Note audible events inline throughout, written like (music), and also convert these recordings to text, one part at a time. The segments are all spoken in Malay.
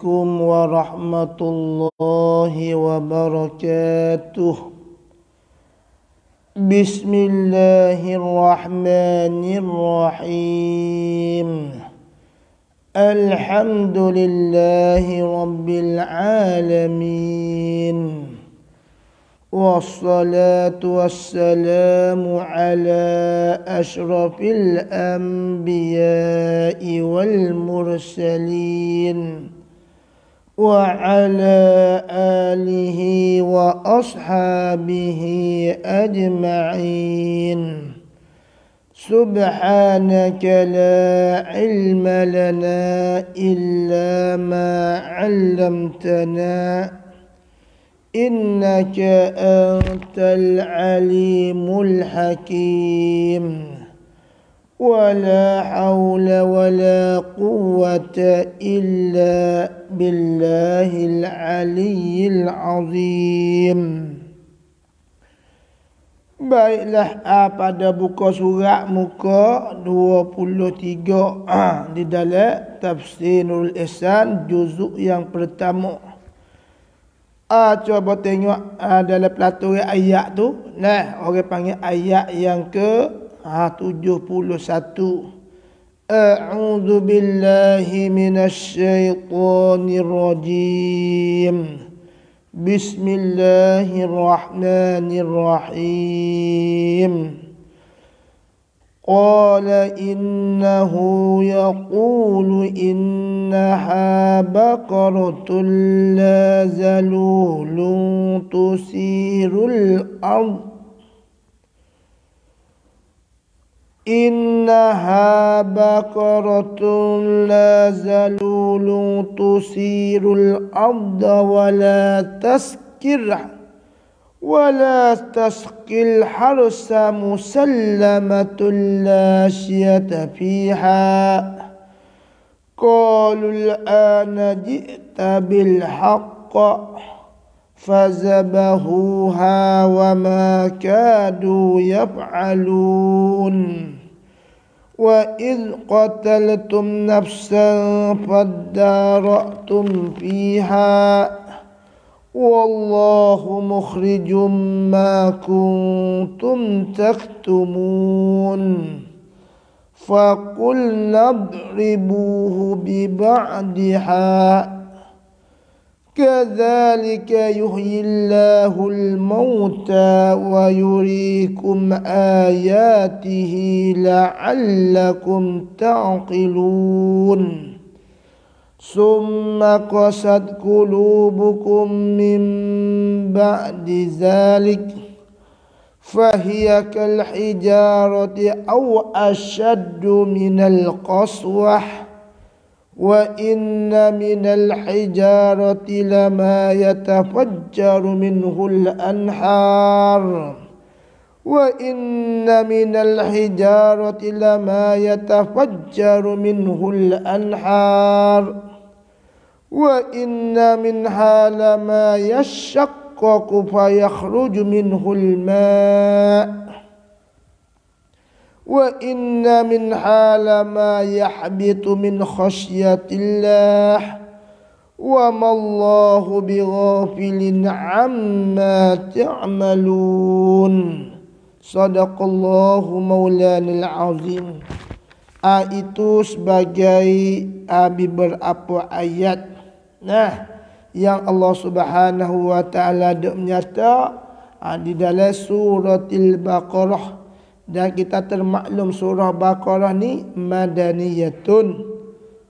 عليكم ورحمة الله وبركاته بسم الله الرحمن الرحيم الحمد لله رب العالمين والصلاة والسلام على أشرف الأنبياء والمرسلين وعلى آله وأصحابه أجمعين سبحانك لا علم لنا إلا ما علمتنا إنك أنت العليم الحكيم ولا حول ولا قوة إلا بالله العلي العظيم Baiklah ah, pada buku surat muka 23 ah, di dalam tafsir Nurul Ihsan juzuk yang pertama. Ah cuba tengok ah, dalam ayat tu. Nah, orang panggil ayat yang ke ah, 71. أعوذ بالله من الشيطان الرجيم بسم الله الرحمن الرحيم قال إنه يقول إنها بقرة لا زلول تثير الأرض إنها بقرة لا زلول تثير الأرض ولا تسكر ولا تسقي الحرث مسلمة لا شية فيها قالوا الآن جئت بالحق فذبحوها وما كادوا يفعلون وإذ قتلتم نفسا فادارأتم فيها والله مخرج ما كنتم تكتمون فقلنا اضربوه ببعدها كذلك يحيي الله الموتى ويريكم آياته لعلكم تعقلون ثم قست قلوبكم من بعد ذلك فهي كالحجارة أو أشد من القسوة وإن من الحجارة لما يتفجر منه الأنهار وإن من الحجارة لما يتفجر منه الأنهار وإن منها لما يشقق فيخرج منه الماء وإن min حال ma يحبط min خشية الله وما bi بغافل عما تعملون صدق الله مولانا العظيم Aitu sebagai abi berapa ayat nah yang Allah Subhanahu wa taala dok menyata di dalam surah Al-Baqarah dan kita termaklum surah Baqarah ni Madaniyatun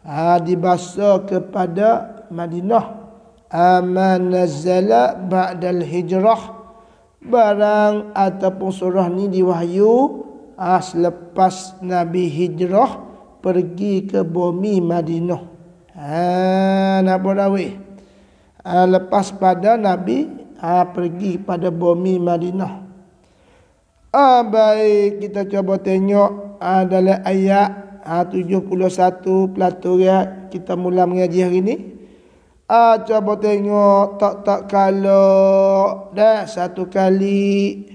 ha, dibasa kepada Madinah Aman nazala ba'dal hijrah barang ataupun surah ni diwahyu ha, selepas Nabi hijrah pergi ke bumi Madinah ha, nak berawih ha, lepas pada Nabi ha, pergi pada bumi Madinah Ah baik kita cuba tengok adalah ah, ayat ha, 71 ya kita mula mengaji hari ni. Ah cuba tengok tak tak kalau dah satu kali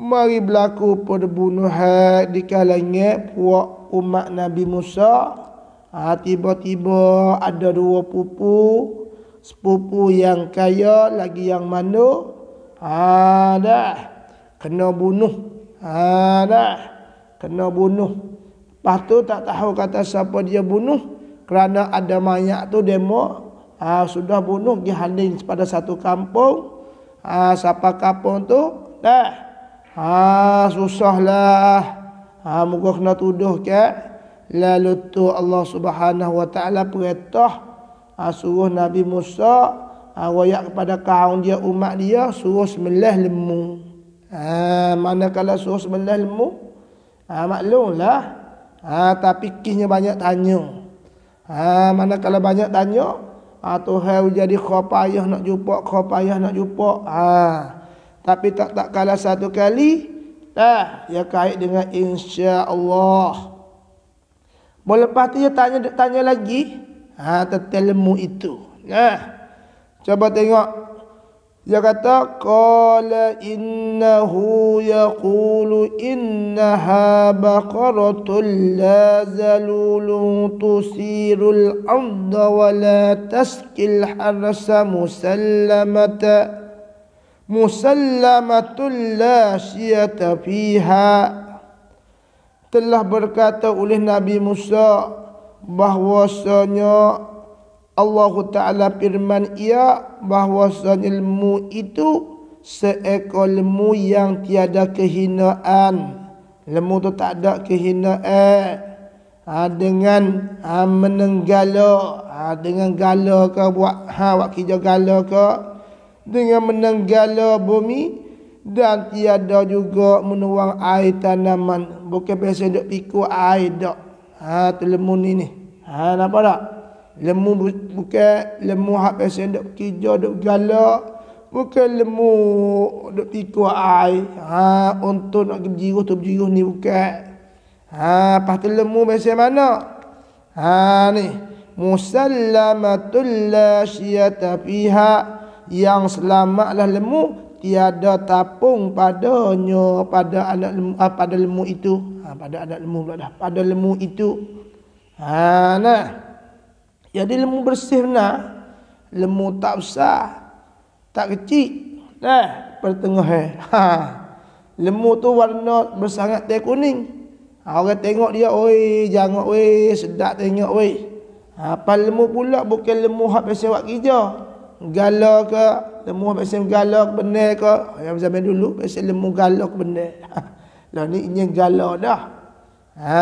mari berlaku perbunuhan di kalangan puak umat Nabi Musa. Ha, tiba-tiba ada dua pupu sepupu yang kaya lagi yang mana ah, ha dah kena bunuh ha dah kena bunuh lepas tu tak tahu kata siapa dia bunuh kerana ada mayat tu demo ha, sudah bunuh di haling pada satu kampung ha, siapa kampung tu dah ha susahlah ha muka kena tuduh ke lalu tu Allah Subhanahu wa taala perintah ha, suruh Nabi Musa ha, kepada kaum dia umat dia suruh sembelih lembu Ha, kalau suruh sebelah ilmu ha, Maklumlah ha, Tapi kisnya banyak tanya ha, kalau banyak tanya ha, Tuhan jadi khopayah nak jumpa Khopayah nak jumpa ha, Tapi tak tak kalah satu kali Dah Ya kait dengan insya Allah Boleh lepas tu dia tanya, tanya lagi ha, Tentang ilmu itu Nah, ha, Coba tengok dia kata qala innahu yaqulu innaha baqaratun la zalulun tusirul arda wa la taskil harsa musallamata musallamatul la syiata fiha telah berkata oleh Nabi Musa bahwasanya Allah Ta'ala firman ia ya, bahawasanya ilmu itu seekor ilmu yang tiada kehinaan. Ilmu itu tak ada kehinaan. Ha, dengan ha, menenggala, ha, dengan gala ke buat ha, buat kerja gala ke. Dengan menenggala bumi dan tiada juga menuang air tanaman. Bukan biasa duk pikul air tak. Ha, telemun ini. Ha, nampak tak? lemu bukan lemu hak pasien dok kijo dok galak bukan lemu dok tiko ai ha untuk nak berjiruh tu berjiruh ni bukan ha pas tu lemu pasien mana ha ni musallamatul lasiyata fiha yang selamatlah lemu tiada tapung padanya pada anak lemu ah, pada lemu itu ha, pada anak lemu pula pada lemu itu ha nah Ya dia lemu bersih benar. Lemu tak besar. Tak kecil. Dah, pertengahan. eh. eh. (laughs) Ha. Lemu tu warna bersangat teh kuning. Ha, orang tengok dia, oi, jangan oi, sedap tengok oi. Ha, apa lemu pula bukan lemu hak biasa buat kerja. Gala ke, lemu hak biasa gala ke benar ke? Yang zaman dulu biasa lemu galak ke benar. (laughs) Ha. Lah ni inyang gala dah. Ha,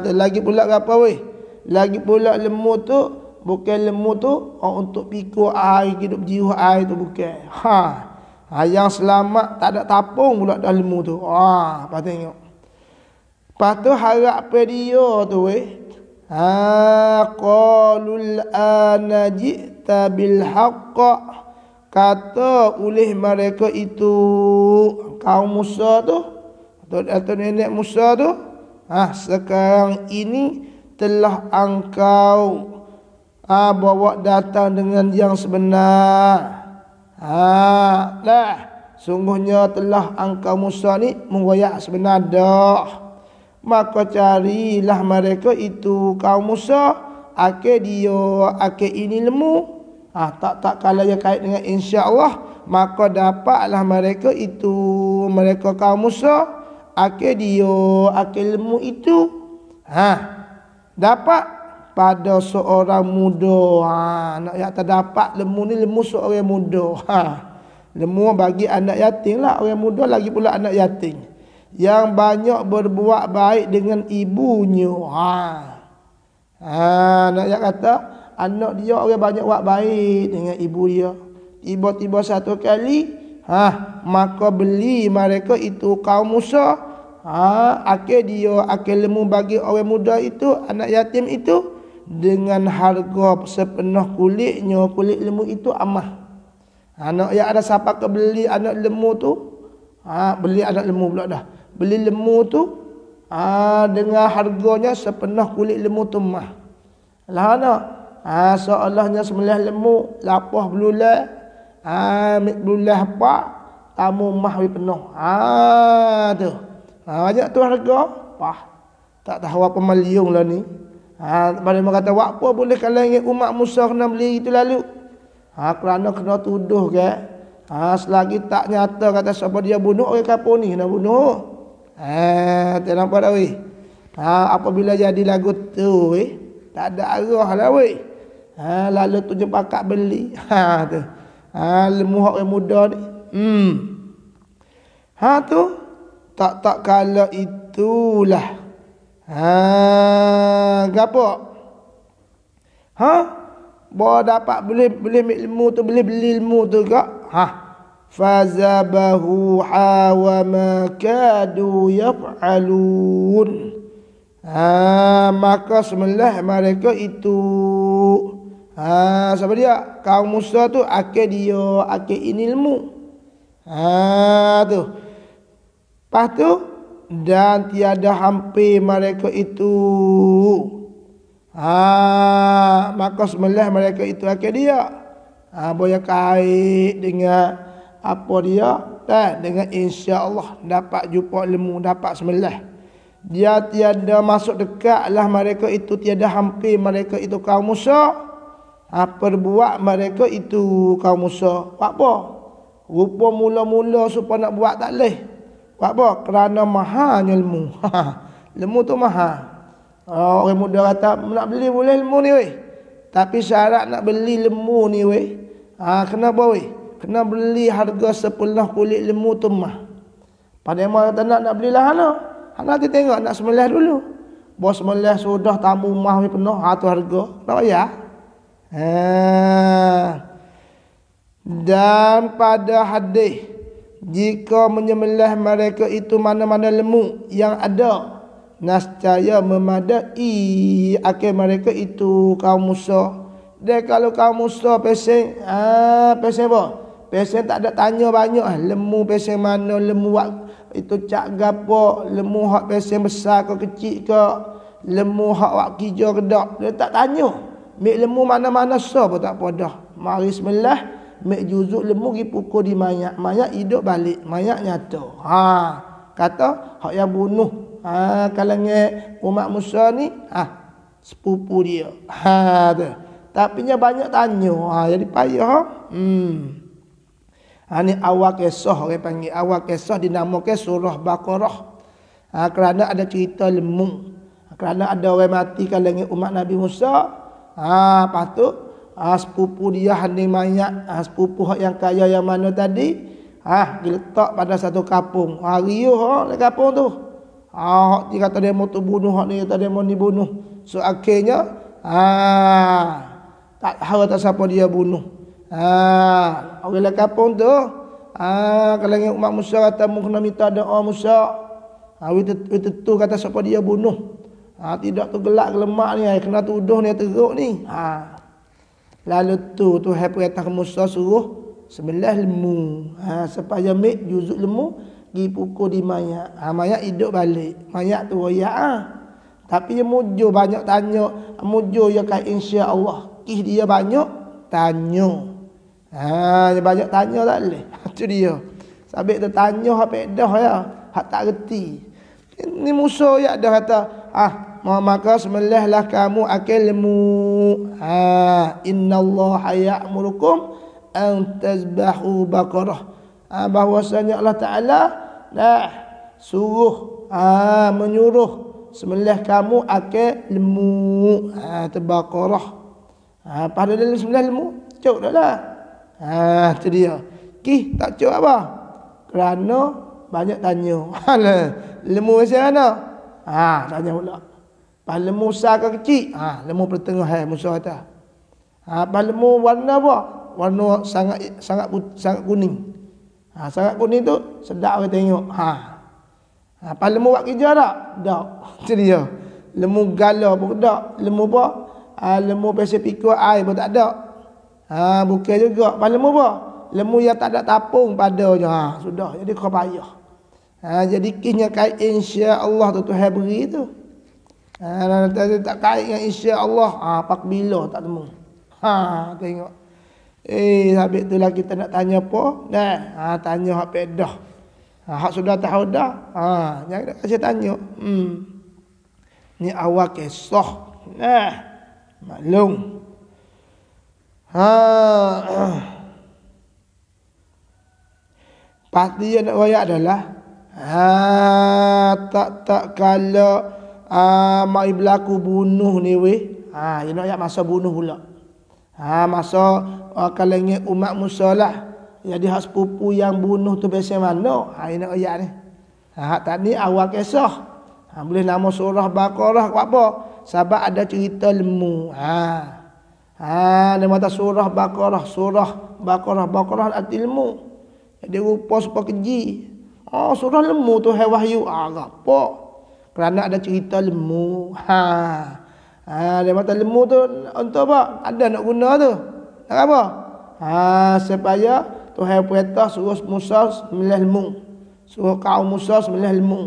tu lagi pula apa oi? lagi pula lemu tu bukan lemu tu oh, untuk pikul air hidup jiwa air tu bukan ha Ayang selamat tak ada tapung pula dah lemur tu. Ha, ah, apa tengok. Lepas tu harap apa dia tu eh. Ha, qalul anajita bil haqq. Kata oleh mereka itu kaum Musa tu atau, atau nenek Musa tu. Ha, sekarang ini telah engkau ha, bawa datang dengan yang sebenar. Ha, lah. Sungguhnya telah engkau Musa ni mengoyak sebenar dah. Maka carilah mereka itu kaum Musa. Ake dia, ake ini lemu. Ha, tak tak kalah yang kait dengan insya Allah. Maka dapatlah mereka itu. Mereka kaum Musa. Ake dia, ake lemu itu. Haa dapat pada seorang muda ha anak yatim terdapat lemu ni lemu seorang muda ha lemu bagi anak yatim lah orang muda lagi pula anak yatim yang banyak berbuat baik dengan ibunya ha ha anak yatim kata anak dia orang banyak buat baik dengan ibu dia tiba-tiba satu kali ha maka beli mereka itu kaum musuh ha, akhir dia akhir lemu bagi orang muda itu anak yatim itu dengan harga sepenuh kulitnya kulit lemu itu amah anak yang ada siapa ke beli anak lemu tu ha, beli anak lemu pula dah beli lemu tu ha, dengan harganya sepenuh kulit lemu tu mah lah anak ha, seolahnya sembelih lemu lapah belulah ha, mik belulah pak tamu mahwi penuh ha, tu Ha, ajak tu harga. Pah. Tak tahu apa maliung lah ni. Ha, pada mereka kata, apa boleh kalian ingat umat Musa kena beli itu lalu? Ha, kerana kena tuduh ke. Ha, selagi tak nyata kata siapa dia bunuh orang kapo ni kena bunuh. Eh, ha, tak nampak dah weh. Ha, apabila jadi lagu tu weh, tak ada arah lah weh. Ha, lalu tu je pakak beli. (laughs) Ha tu. Ha lemuh orang muda ni. Hmm. Ha tu tak tak kala itulah. Ha, gapo? Ha? Bo dapat beli beli ilmu tu beli beli ilmu tu ke? Ha. Fazabahu ha wa ma kadu yaf'alun. Ha, maka semelah mereka itu. Ha, siapa dia? Kaum Musa tu akil dia, akil ilmu. Ha, tu. Lepas tu dan tiada hampir mereka itu. ah maka semelah mereka itu akhir dia. ah ha, boleh kait dengan apa dia. Tak? Kan? Dengan insya Allah dapat jumpa ilmu, dapat semelah. Dia tiada masuk dekat lah mereka itu. Tiada hampir mereka itu kaum Musa. Ha, perbuat mereka itu kaum Musa. Apa? Rupa mula-mula supaya nak buat tak boleh. Sebab apa? Kerana mahalnya ilmu. Ha, ha. ilmu tu mahal. Oh, orang muda kata nak beli boleh ilmu ni weh. Tapi syarat nak beli lemu ni weh. Ha, kenapa weh? Kena beli harga sepuluh kulit lemu tu mah. Pada yang kata nak, nak beli lah hana. kita tengok nak semelih dulu. Bos semelih sudah tamu mah ni penuh. Ha tu harga. Nak ya? Ha. Dan pada hadis jika menyembelih mereka itu mana-mana lemu yang ada nascaya memadai akhir mereka itu kaum Musa dan kalau kaum Musa pesen ah ha, pesen apa pesen tak ada tanya banyak eh, lemu pesen mana lemu wak itu cak gapo lemu hak pesen besar ke kecil ke lemu hak wak kijo ke dak dia tak tanya mik lemu mana-mana sa pun tak apa dah mari sembelih mek juzuk lemu gi pukul di mayat mayat hidup balik mayat nyata ha kata hak yang bunuh ha kalau umat Musa ni ha sepupu dia ha tu tapi nya banyak tanya ha jadi payah ha? hmm ha ni awal kisah orang panggil awal kisah dinamakan surah baqarah ha kerana ada cerita lemu ha, kerana ada orang mati kalau umat Nabi Musa ha patut sepupu dia ni mayat ha, sepupu yang kaya yang mana tadi ah diletak pada satu kapung, hari yo ha, di kampung tu ah dia kata dia mau bunuh hak ni kata dia mau dibunuh so akhirnya ah tak tahu tak siapa dia bunuh ah orang di kapung tu ah kalau kalangan umat Musa kata mu kena minta doa Musa ha itu tu kata siapa dia bunuh ha tidak tu gelak gelemak ni ah, kena tuduh ni teruk ni ha Lalu tu tu Tuhan perintah Musa suruh sebelah lemu. Ha sepaya mik juzuk lemu gi pukul di mayat. Ha mayat hidup balik. Mayat tu royak Ha. Tapi dia mujur banyak tanya, mujur ya kan insya-Allah. Kih dia banyak tanya. Ha dia banyak tanya tak leh. (laughs) Tu dia. Sabik tu tanya hak pedah ya. Hak tak reti. Ni Musa ya dah kata, ah maka sembelihlah lah kamu akilmu ha innallaha ya'murukum an tazbahu baqarah ha bahwasanya Allah taala dah suruh ha menyuruh sembelih kamu akilmu ha tabaqarah ha pada dalam sembelih ilmu cuk dahlah ha tu dia kih tak cuk apa kerana banyak tanya. Lemu (laughs) ha, lah, macam mana? Ha, tanya ulah. Pas lemur besar ke kecil? Ha, lemur pertengah hai Musa kata. Ha, pas lemur warna apa? Warna sangat sangat sangat kuning. Ha, sangat kuning tu sedap orang tengok. Ha. Ha, pas lemur buat kerja tak? Tak. (laughs) Itu dia. Lemur gala pun tak. Lemur apa? Ha, lemu pesa piku air pun tak ada. Ha, bukan juga. Pas lemur apa? Lemu yang tak ada tapung padanya. Ha, sudah. Jadi kau payah. Ha, jadi kisahnya kain insya Allah tu tu. tu, tu, tu, tu, Ha, tak kait dengan isya Allah. Ha, pak bila tak temu. Ha, tengok. Eh, habis itulah kita nak tanya apa. Nah, ha, tanya hak pedah. Ha, hak sudah tahu dah. Ha, jangan nak saya tanya. Hmm. Ni awak kesoh. Nah, maklum. Ha. (clears throat) Pasti yang nak wayak adalah. Ha, tak tak kalau Ah mak berlaku bunuh ni weh. Ha ah, you know ayat masa bunuh pula. Ha ah, masa uh, ah, kalangan umat Musa lah. Jadi hak sepupu yang bunuh tu biasa mana? Ha ah, ini ayat ni. Ha ah, tak ni awal kisah. Ha ah, boleh nama surah Baqarah ke apa? Sebab ada cerita lemu. Ha. Ah. Ah, ha nama surah Baqarah, surah Baqarah, Baqarah al-ilmu. dia rupa sepak keji. Oh surah lemu tu hewahyu wahyu. Ah apa? Kerana ada cerita lemu. Ha. Ha, dia mata lemu tu untuk apa? Ada nak guna tu. Nak apa? Ha, supaya Tuhan perintah suruh Musa sembelih lemu. Suruh kaum Musa sembelih lemu.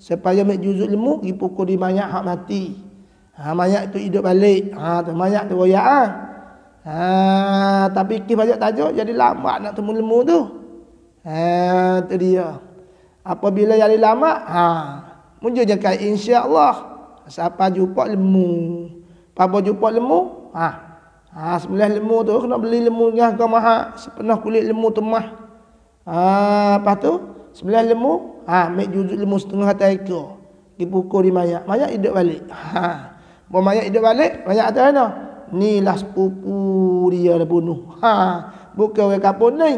Supaya mek juzuk lemu dipukul di mayat hak mati. Ha, mayat tu hidup balik. Ha, tu mayat tu royak ah. Ha, tapi kis banyak tajuk jadi lambat nak temu lemu tu. Ha, tu dia. Apabila jadi lama, ha, Mujur je kata Allah. Siapa jumpa lemu. Papa jumpa lemu. Ha. Ha, sebelah lemu tu kena beli lemu dengan kau maha. Sepenuh kulit lemu tu mah. Ha, lepas tu. Sebelah lemu. Ha, ambil jujur lemu setengah atas ekor. Dipukul di mayat. Mayat hidup balik. Ha. Buat mayat hidup balik. Mayat atas mana? Nilah sepupu dia dah bunuh. Ha. Bukan orang kapun ni.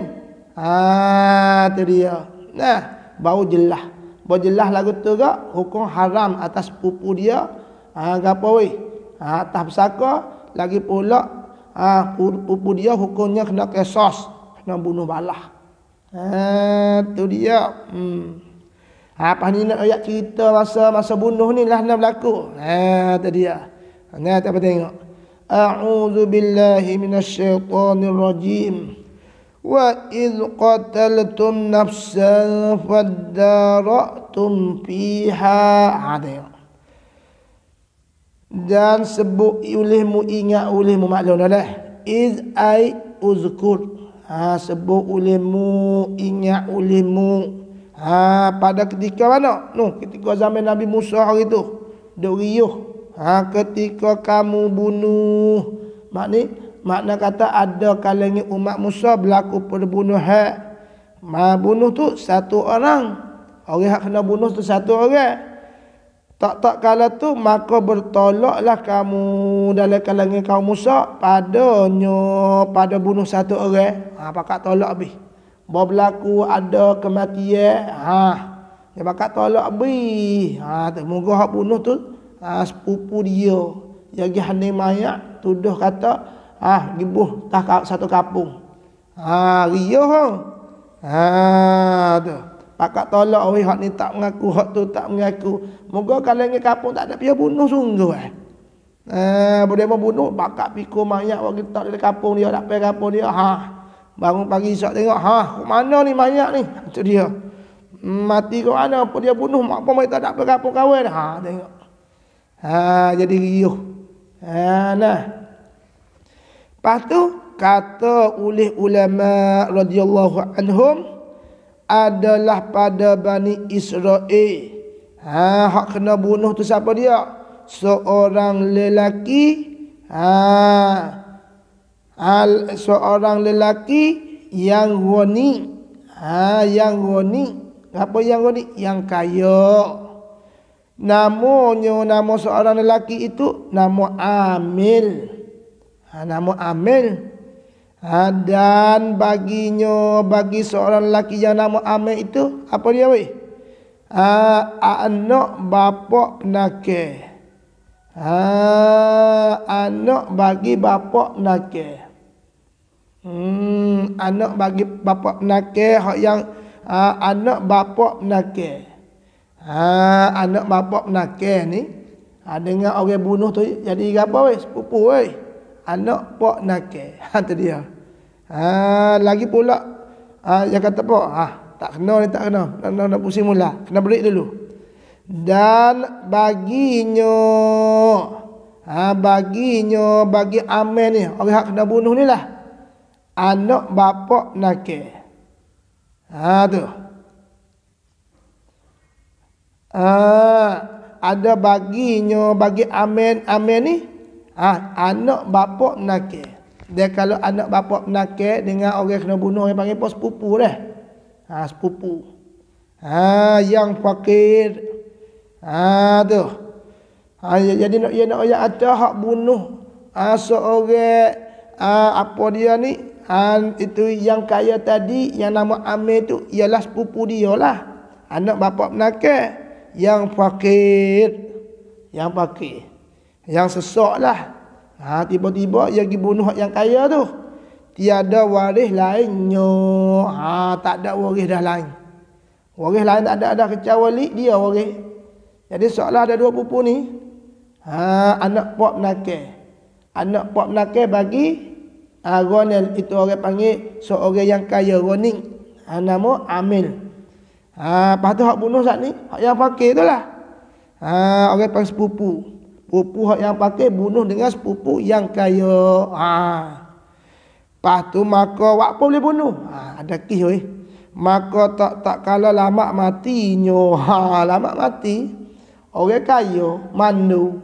Ha, tu dia. Nah, bau jelah berjelas lagu tu gak hukum haram atas pupu dia ha gapo we ha atas pesaka lagi pula ha pupu dia hukumnya kena kesos kena bunuh balah ha tu dia hmm ha apa ni nak ayat cerita masa masa bunuh ni lah nak berlaku ha tu dia ha tak apa tengok a'udzu billahi minasyaitonir rajim وإذ قتلتم نفسا فادارأتم فيها عدير dan sebut ulimu ingat ulimu maklum dah iz ai uzkur ha sebut ulihmu ingat ulimu. ha pada ketika mana no ketika zaman nabi Musa hari tu dok riuh ha ketika kamu bunuh mak makna kata ada kalangan umat Musa berlaku perbunuhan ma bunuh tu satu orang orang hak kena bunuh tu satu orang tak tak kala tu maka bertolaklah kamu dalam kalangan kaum Musa padanya pada bunuh satu orang ha pakak tolak bih bawa berlaku ada kematian ha dia pakak tolak bih ha tu moga hak bunuh tu ha, sepupu dia yang gi hanai tuduh kata ha, ah, gibuh tah satu kapung. Ha riyo ha. Ha tu. Pakak tolak oi hak ni tak mengaku, hak tu tak mengaku. Moga kalau ni kapung tak ada pihak bunuh sungguh eh. Ha boleh apa bunuh pakak piko mayat wak kita di kapung dia dak pergi kapung dia. Ha. Bangun pagi esok tengok ha, mana ni mayat ni? Itu ha, dia. Hmm, mati ke mana apa dia bunuh mak apa mereka tak pergi kapung kawin. Ha tengok. Ha jadi riuh. Ha nah. Lepas tu kata oleh ulama radhiyallahu anhum adalah pada Bani Israel. Ha hak kena bunuh tu siapa dia? Seorang lelaki ha al seorang lelaki yang goni ha yang goni apa yang goni yang kaya namanya nama seorang lelaki itu nama Amil ha, nama Amil ha, dan baginya bagi seorang lelaki yang nama Amil itu apa dia weh ha, anak bapak penake ha, anak bagi bapak penake hmm, anak bagi bapak penake hak yang ha, anak bapak penake ha, anak bapak penake ni ha, dengan orang bunuh tu jadi apa weh sepupu weh anak pak nakal. (laughs) Ha tu dia. Ha lagi pula ha, yang kata pak ha tak kena ni tak kena. Nak nak, nak pusing mula. Kena break dulu. Dan baginya ha baginya bagi amin ni orang hak kena bunuh ni lah. Anak bapak nakal. Ha tu. Ha, ada baginya bagi amin amin ni Ah, anak bapa menakir. Dia kalau anak bapa menakir dengan orang kena bunuh yang panggil pun ah, sepupu dah. Ha, sepupu. Ha, yang fakir. Ha, tu. Ha, jadi nak ya nak ayat ada hak bunuh ha, seorang ha, apa dia ni? Ha, itu yang kaya tadi yang nama Amir tu ialah sepupu dia lah. Anak bapa menakir yang fakir. Yang fakir. Yang sesok lah. Ha, tiba-tiba dia pergi bunuh yang kaya tu. Tiada waris lain. Ha, tak ada waris dah lain. Waris lain tak ada ada kecuali dia waris. Jadi soalan ada dua pupu ni. Ha, anak pop nakai, Anak pop nakai bagi ha, Ronel itu orang panggil seorang yang kaya Ronin. Ha, nama Amil. Ha, lepas tu hak bunuh saat ni. Hak yang pakai tu lah. Ha, orang panggil sepupu. Pupu yang pakai bunuh dengan sepupu yang kaya. Ha. Lepas tu maka wak pun boleh bunuh. Ha, ada kih weh. Maka tak tak kala lama mati nyo. Ha, lama mati. Orang kaya mandu.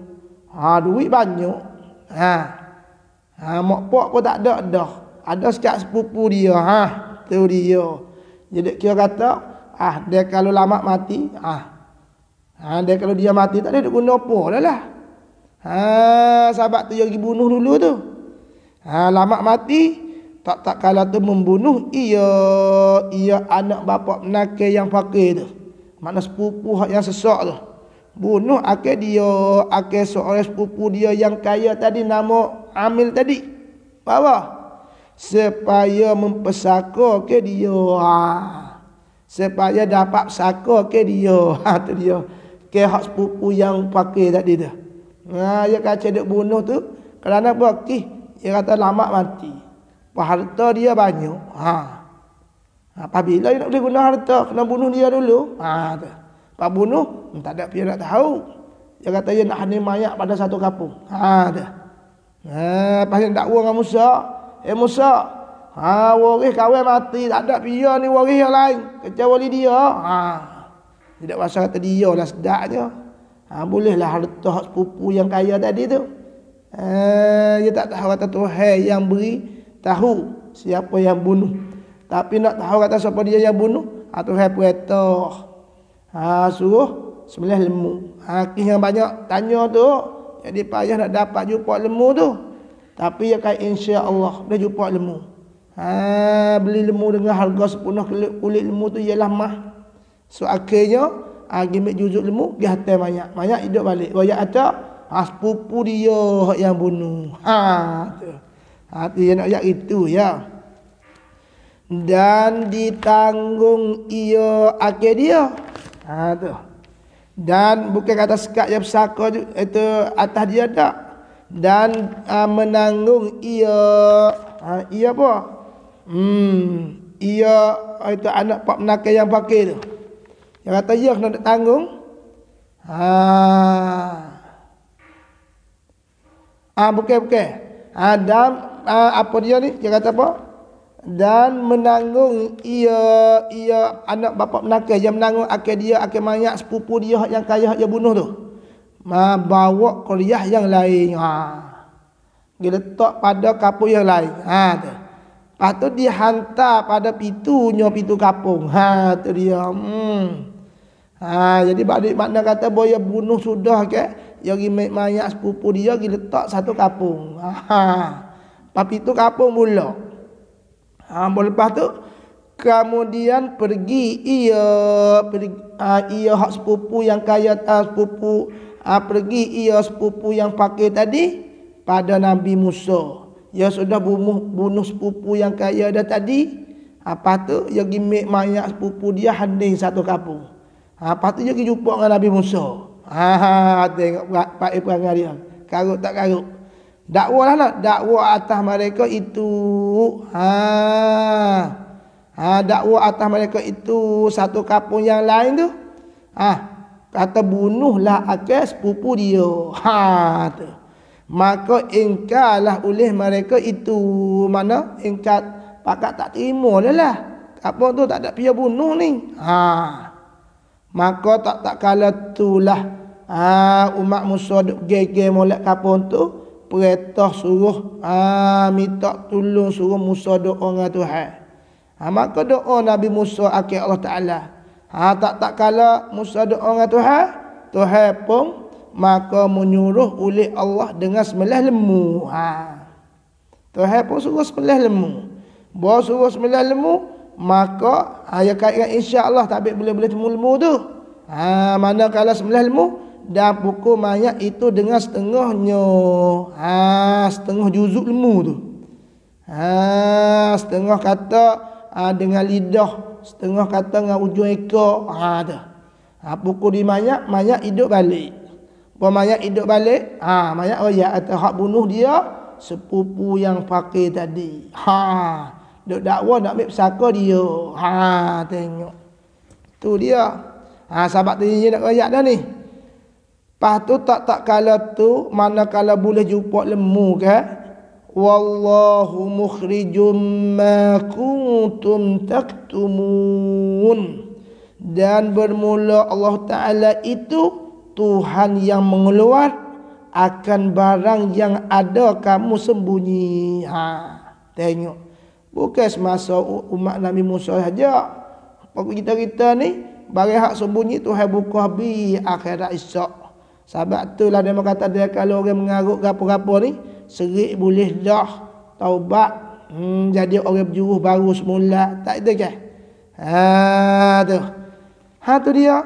Ha, duit banyak. Ha. Ha, mak pok pun tak ada dah. Ada sekat sepupu dia. Ha, tu dia. Jadi kira kata, ah dia kalau lama mati, ah. Ha, dia kalau dia mati tak ada duk guna apa lah. lah. Ha sahabat tu pergi bunuh dulu tu. Ha lama mati tak tak kala tu membunuh ia ia anak bapa menake yang fakir tu. Mana sepupu yang sesak tu. Bunuh akhir dia, akhir seorang sepupu dia yang kaya tadi nama Amil tadi. Bawa. Supaya mempersaka ke dia. Ha. Supaya dapat saka ke dia. Ha, tu dia. Ke hak sepupu yang pakai tadi tu. Dia. Ha, ya kacau dia bunuh tu. Kerana apa? Kih, dia kata lama mati. Harta dia banyak. Ha. ha. Apabila dia nak boleh guna harta, kena bunuh dia dulu. Ha, tu. Pak bunuh, hmm, tak ada pihak nak tahu. Dia kata dia nak hanim mayat pada satu kapung. Ha, tu. Ha, lepas dia dakwa dengan Musa. Eh, Musa. Ha, waris kawan mati. Tak ada pihak ni waris yang lain. Kecuali dia. Ha. Tidak pasal kata dia lah sedaknya. Ha, bolehlah harta hak sepupu yang kaya tadi tu. Ha, dia tak tahu kata tu Tuhan yang beri tahu siapa yang bunuh. Tapi nak tahu kata siapa dia yang bunuh. Ha, Tuhan berkata. Ha, suruh sembelih lemu. Hakim yang banyak tanya tu. Jadi payah nak dapat jumpa lemu tu. Tapi ya kan insya Allah dah jumpa lemu. Ha, beli lemu dengan harga sepenuh kulit lemu tu ialah mah. So akhirnya... Agi ah, mek juzuk lemu pergi hantar mayat. Mayat hidup balik. Mayat ada as ah, pupu dia yang bunuh. Ha hati ah, Ha nak ayat itu ya. Dan ditanggung ia akhir dia. Ha tu. Dan bukan kata sekat yang bersaka itu atas dia tak. Dan uh, menanggung ia. Ha, ia apa? Hmm. Ia itu anak pak menakai yang pakai tu. Yang kata ya kena nak tanggung. Ha. Ah bukan bukan. Ada ha, ah, ha, apa dia ni? Dia kata apa? Dan menanggung ia ia anak bapa menakai yang menanggung akhir dia akhir mayat sepupu dia yang kaya dia bunuh tu. Ma bawa kuliah yang lain. Ha. Dia letak pada kapu yang lain. Ha tu. Lepas tu dihantar pada pitunya pitu kapung. Ha tu dia. Hmm. Ha, jadi balik makna kata boya bunuh sudah ke? Ya gi mayat sepupu dia gi letak satu kapung. Ha. Tapi ha. itu kapung mula. Ha, lepas tu kemudian pergi ia pergi ha, ia hak sepupu yang kaya ta ha, sepupu ha, pergi ia sepupu yang pakai tadi pada Nabi Musa. Ya sudah bunuh, bunuh sepupu yang kaya dah tadi. Apa ha, tu? Ya gimik mayat sepupu dia hadir satu kapung. Ha, patutnya pergi jumpa dengan Nabi Musa. Ha, ha tengok pak pak ibang hari ah. Karut tak karut. Dakwalah nak, dakwa atas mereka itu. Ha. Ha dakwa atas mereka itu satu kapung yang lain tu. Ha. Kata bunuhlah akal sepupu dia. Ha tu. Maka ingkarlah oleh mereka itu. Mana ingkar pakat tak terima lah. Apa tu tak ada pihak bunuh ni. Ha. Maka tak tak kala tulah ah ha, umat Musa duk gege molek kapon tu perintah suruh ah minta tolong suruh Musa doa dengan Tuhan. Ha, maka doa Nabi Musa akhir Allah Taala. Ha, tak tak kala Musa doa dengan Tuhan, Tuhan pun maka menyuruh oleh Allah dengan sembelih lemu. Ha. Tuhan pun suruh sembelih lemu. Bos suruh sembelih lemu, maka ayat kaitkan insya-Allah tabik boleh-boleh temu ilmu tu. Ha manakala sembelih ilmu dan pukul mayat itu dengan setengahnya. Ha setengah juzuk ilmu tu. Ha setengah kata ha, dengan lidah, setengah kata dengan ujung ekor. Ha tu. Ha pukul di mayat, mayat hidup balik. Apa mayat hidup balik? Ha mayat oh ya atau hak bunuh dia sepupu yang pakai tadi. Ha duk dakwa nak ambil pesaka dia. Ha tengok. Tu dia. Ha sahabat tu dia nak rakyat dah ni. Lepas tu tak tak kala tu mana manakala boleh jumpa lemu ke? Wallahu mukhrijum ma kuntum taktumun. Dan bermula Allah Ta'ala itu Tuhan yang mengeluar akan barang yang ada kamu sembunyi. Ha, tengok. Bukan semasa umat Nabi Musa saja. Pagi kita kita ni bagi hak sembunyi Tuhan buka bi akhirat esok. Sebab itulah dia kata dia kalau orang mengarut gapo-gapo ni serik boleh dah taubat hmm, jadi orang berjuruh baru semula tak ada ke? Ha tu. Ha tu dia.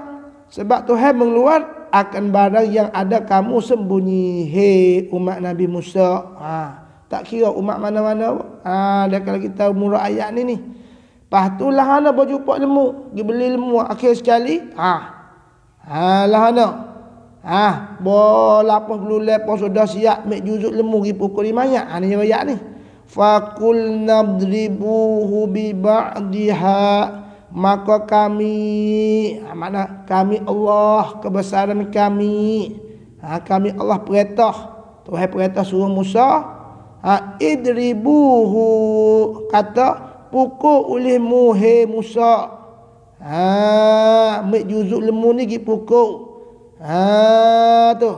Sebab tu Tuhan mengeluar akan barang yang ada kamu sembunyi hei umat Nabi Musa. Ha. Tak kira umat mana-mana. Ha, dia kalau kita murah ayat ni ni. Lepas tu lah ana berjumpa lemu. Dia beli lemu akhir sekali. Ha. Ha lah ana. Ha, bola apa dulu lepas sudah siap mek juzuk lemu pergi pukul mayat. Ha ni ayat ni. Fakul nadribuhu bi ba'dihā maka kami ha, mana kami Allah kebesaran kami ha, kami Allah perintah Tuhan perintah suruh Musa ha, idribuhu kata pukul oleh muhe Musa ha mik juzuk lemu ni gi pukul ha tu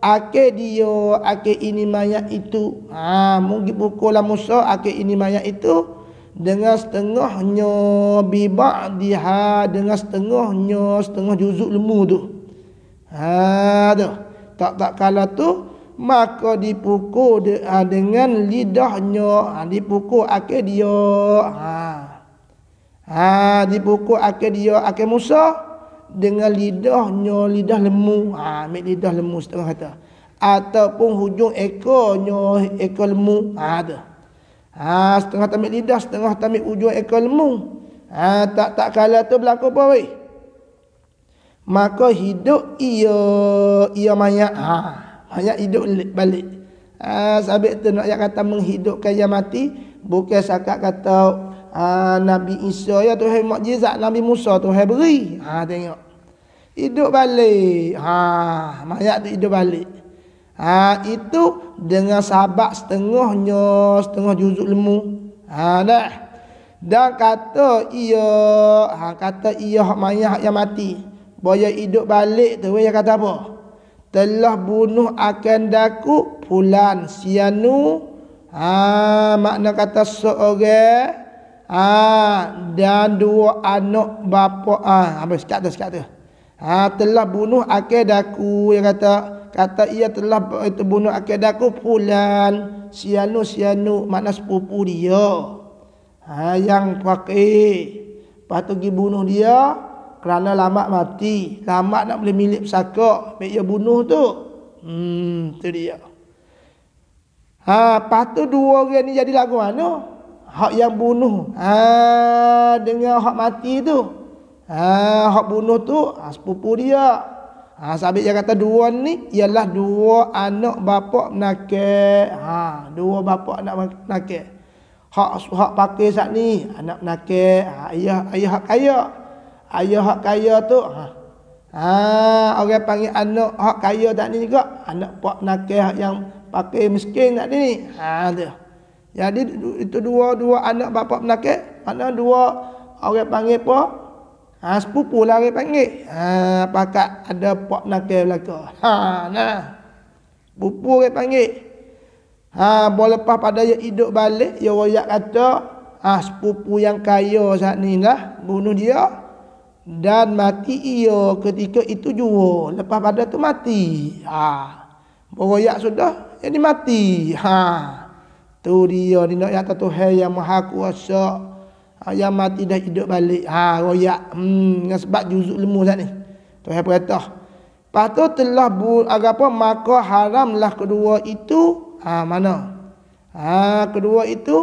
ake dia ake ini mayat itu ha mugi pukul lah Musa ake ini mayat itu dengan setengahnya bibak diha dengan setengahnya setengah juzuk lemu tu ha tu tak tak kala tu maka dipukul de, ha, dengan lidahnya ah, ha, dipukul akhir dia ha. ha dipukul akhir dia akhir Musa dengan lidahnya lidah lemu ha ambil lidah lemu setengah kata ataupun hujung ekornya ekor lemu ha tu ha setengah tambah lidah setengah tambah hujung ekor lemu ha tak tak kala tu berlaku apa weh maka hidup ia ia mayat ha hanya hidup balik ha, sahabat tu nak kata menghidupkan yang mati bukan sakat kata ha, Nabi Isa ya tu hai mukjizat Nabi Musa tu hai beri ha, tengok hidup balik ha mayat tu hidup balik ha itu dengan sahabat setengahnya setengah juzuk lemu ha dah dan kata ia ha, kata ia mayat yang mati boleh hidup balik tu dia kata apa telah bunuh akan daku pulan sianu ha makna kata seorang ha dan dua anak bapa ha apa sekat tu sekat tu ha telah bunuh akan daku yang kata kata ia telah itu bunuh akan daku pulan sianu sianu makna sepupu dia ha yang pakai patut dibunuh dia kerana lama mati lama nak boleh milik pesaka mak dia bunuh tu hmm tu dia ha patu dua orang ni jadi lagu mana hak yang bunuh ha dengan hak mati tu ha hak bunuh tu ha, sepupu dia ha sabit dia kata dua ni ialah dua anak bapa nakal ha dua bapa anak nakal hak hak pakai sat ni anak nak ha, ayah ayah hak kaya ayah hak kaya tu ha. ha orang panggil anak hak kaya tak ni juga anak pak nakal yang pakai miskin tak ni ha tu jadi itu dua dua anak bapa penakal mana dua orang panggil apa ha sepupu lah orang panggil ha pakak ada pak nakal belaka ha nah pupu orang panggil ha boleh pada dia hidup balik dia royak kata ah sepupu yang kaya saat ni lah bunuh dia dan mati ia ketika itu juga lepas pada tu mati ha beroyak sudah jadi mati ha tu dia dino yang tu hai yang maha kuasa ha, yang mati dah hidup balik ha royak hmm dengan sebab juzuk lemu sat ni tu hai berkata Lepas tu telah bu, agapa maka haramlah kedua itu. Ha, mana? Ha, kedua itu.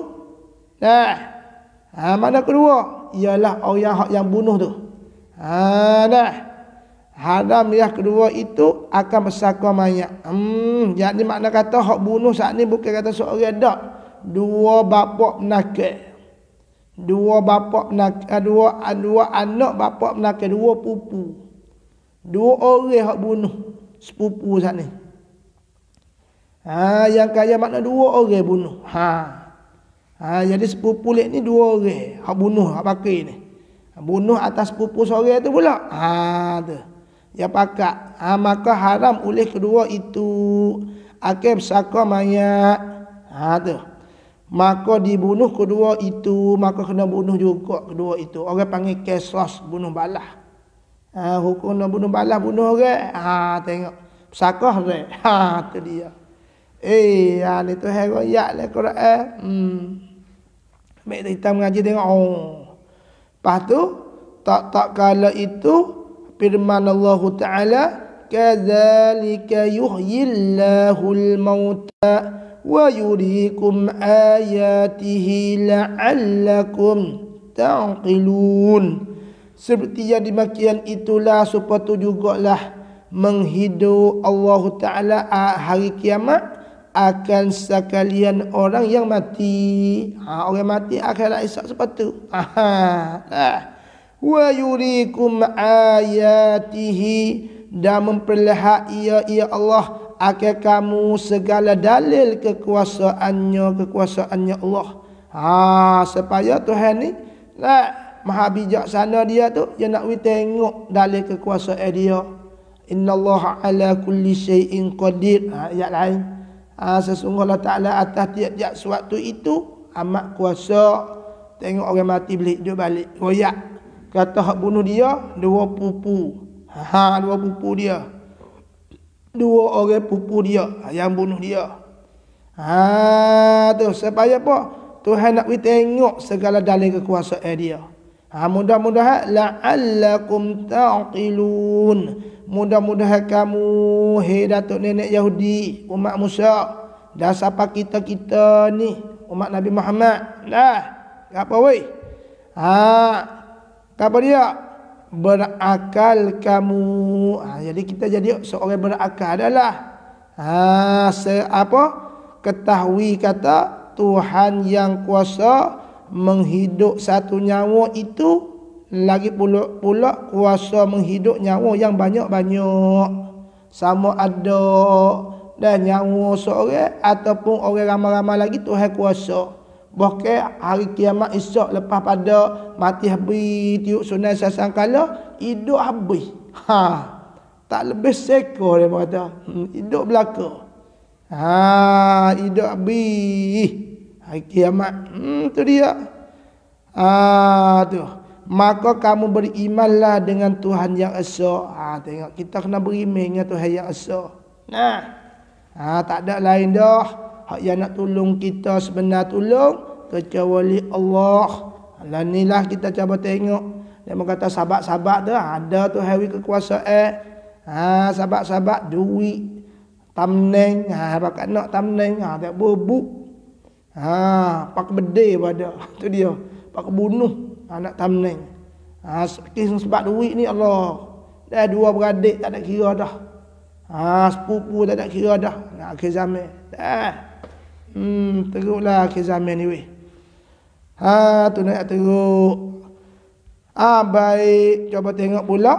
Nah. Eh. Ha, mana kedua? Ialah orang yang bunuh tu. Ha dah. Haram yang kedua itu akan bersakar mayat. Hmm, jadi makna kata hak bunuh saat ni bukan kata seorang dak. Dua bapak menakal. Dua bapak menakal, eh, dua eh, dua anak bapak menakal, dua pupu. Dua orang hak bunuh sepupu saat ni. Ha, yang kaya makna dua orang bunuh. Ha. Ha, jadi sepupu lek ni dua orang hak bunuh hak pakai ni bunuh atas pupu seorang tu pula. Ha tu. Ya pakak. Ha maka haram oleh kedua itu. Akib saka mayat. Ha tu. Maka dibunuh kedua itu, maka kena bunuh juga kedua itu. Orang panggil kesos bunuh balah. Ha hukum nak bunuh balah bunuh orang. Ha tengok. Saka re. Ha tu dia. Eh, ha, ya, ni tu hero Ya le lah Quran. Hmm. Baik kita mengaji tengok. Oh. Lepas tu tak tak kala itu firman Allah Taala kadzalika yuhyillahu mauta wa yuriikum ayatihi la'allakum ta'qilun seperti yang demikian itulah supaya tu jugalah menghidu Allah Taala ah, hari kiamat akan sekalian orang yang mati. Ha, orang mati akhirat esok sebab tu. Ha, ha, ha. Wa yurikum ayatihi dan memperlihat ia ia Allah akan kamu segala dalil kekuasaannya kekuasaannya Allah. Ha, supaya Tuhan ni lah maha bijaksana dia tu dia nak we tengok dalil kekuasaan dia. Inna Allah ala kulli syai'in qadir. Ha, ayat lain sesungguhnya Allah Ta'ala atas tiap-tiap sewaktu itu amat kuasa tengok orang mati beli hidup balik royak kata hak bunuh dia dua pupu ha dua pupu dia dua orang pupu dia yang bunuh dia ha tu supaya apa Tuhan nak we tengok segala dalil kekuasaan dia ha mudah-mudahan la'allakum ta'qilun mudah-mudahan kamu hei datuk nenek Yahudi umat Musa dah siapa kita-kita ni umat Nabi Muhammad dah apa weh ha apa dia berakal kamu ha, jadi kita jadi seorang berakal adalah ha se apa ketahui kata Tuhan yang kuasa menghidup satu nyawa itu lagi pula, pula kuasa menghidup nyawa yang banyak-banyak. Sama ada dan nyawa seorang ataupun orang ramai-ramai lagi tu Tuhan kuasa. Bahkan hari kiamat esok lepas pada mati habis tiup sunai sasang kala, hidup habis. Ha. Tak lebih seko dia kata. Hmm, hidup belaka. Ha, hidup habis. Hari kiamat. Hmm, tu dia. ha, tu maka kamu berimanlah dengan Tuhan yang esa. Ha, tengok kita kena beriman dengan Tuhan yang esa. Nah. Ha, tak ada lain dah. Hak yang nak tolong kita sebenar tolong kecuali Allah. Lah inilah kita cuba tengok. Dia berkata sahabat-sahabat tu ada tu hawi kekuasaan. Eh. Ha, sahabat-sahabat duit tamneng, ha, apa nak tamneng, ha, tak berbuk. Ha, pak bedil pada. (laughs) Tu dia. Pak bunuh anak tamneng. Ha, sebab duit ni Allah. Dah dua beradik tak ada kira dah. Ha, sepupu tak ada kira dah. Nak akhir zaman. Dah. Hmm, teruklah akhir zaman ni weh. Ha, tu nak teruk. Ha, baik. Cuba tengok pula.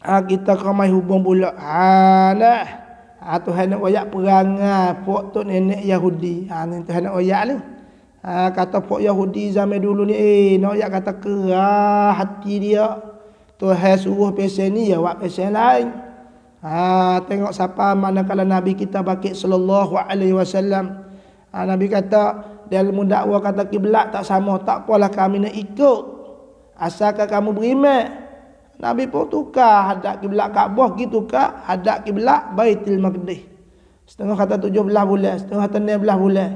Ha, kita kau mai hubung pula. Ha, nak. Lah. Ha, Tuhan nak wayak perangai. Pok tu nenek Yahudi. Ha, Tuhan hendak wayak ni. Ha, kata pok Yahudi zaman dulu ni eh nak yak kata ke ha, hati dia tu hai suruh pesen ni ya wak pesen lain ha, tengok siapa mana kalau nabi kita bakit sallallahu alaihi wasallam ha, nabi kata dia ilmu dakwa kata kiblat tak sama tak apalah kami nak ikut asalkan kamu beriman nabi pun tukar hadap kiblat kaabah gitu ka hadap kiblat baitul maqdis setengah kata 17 bulan setengah kata 19 bulan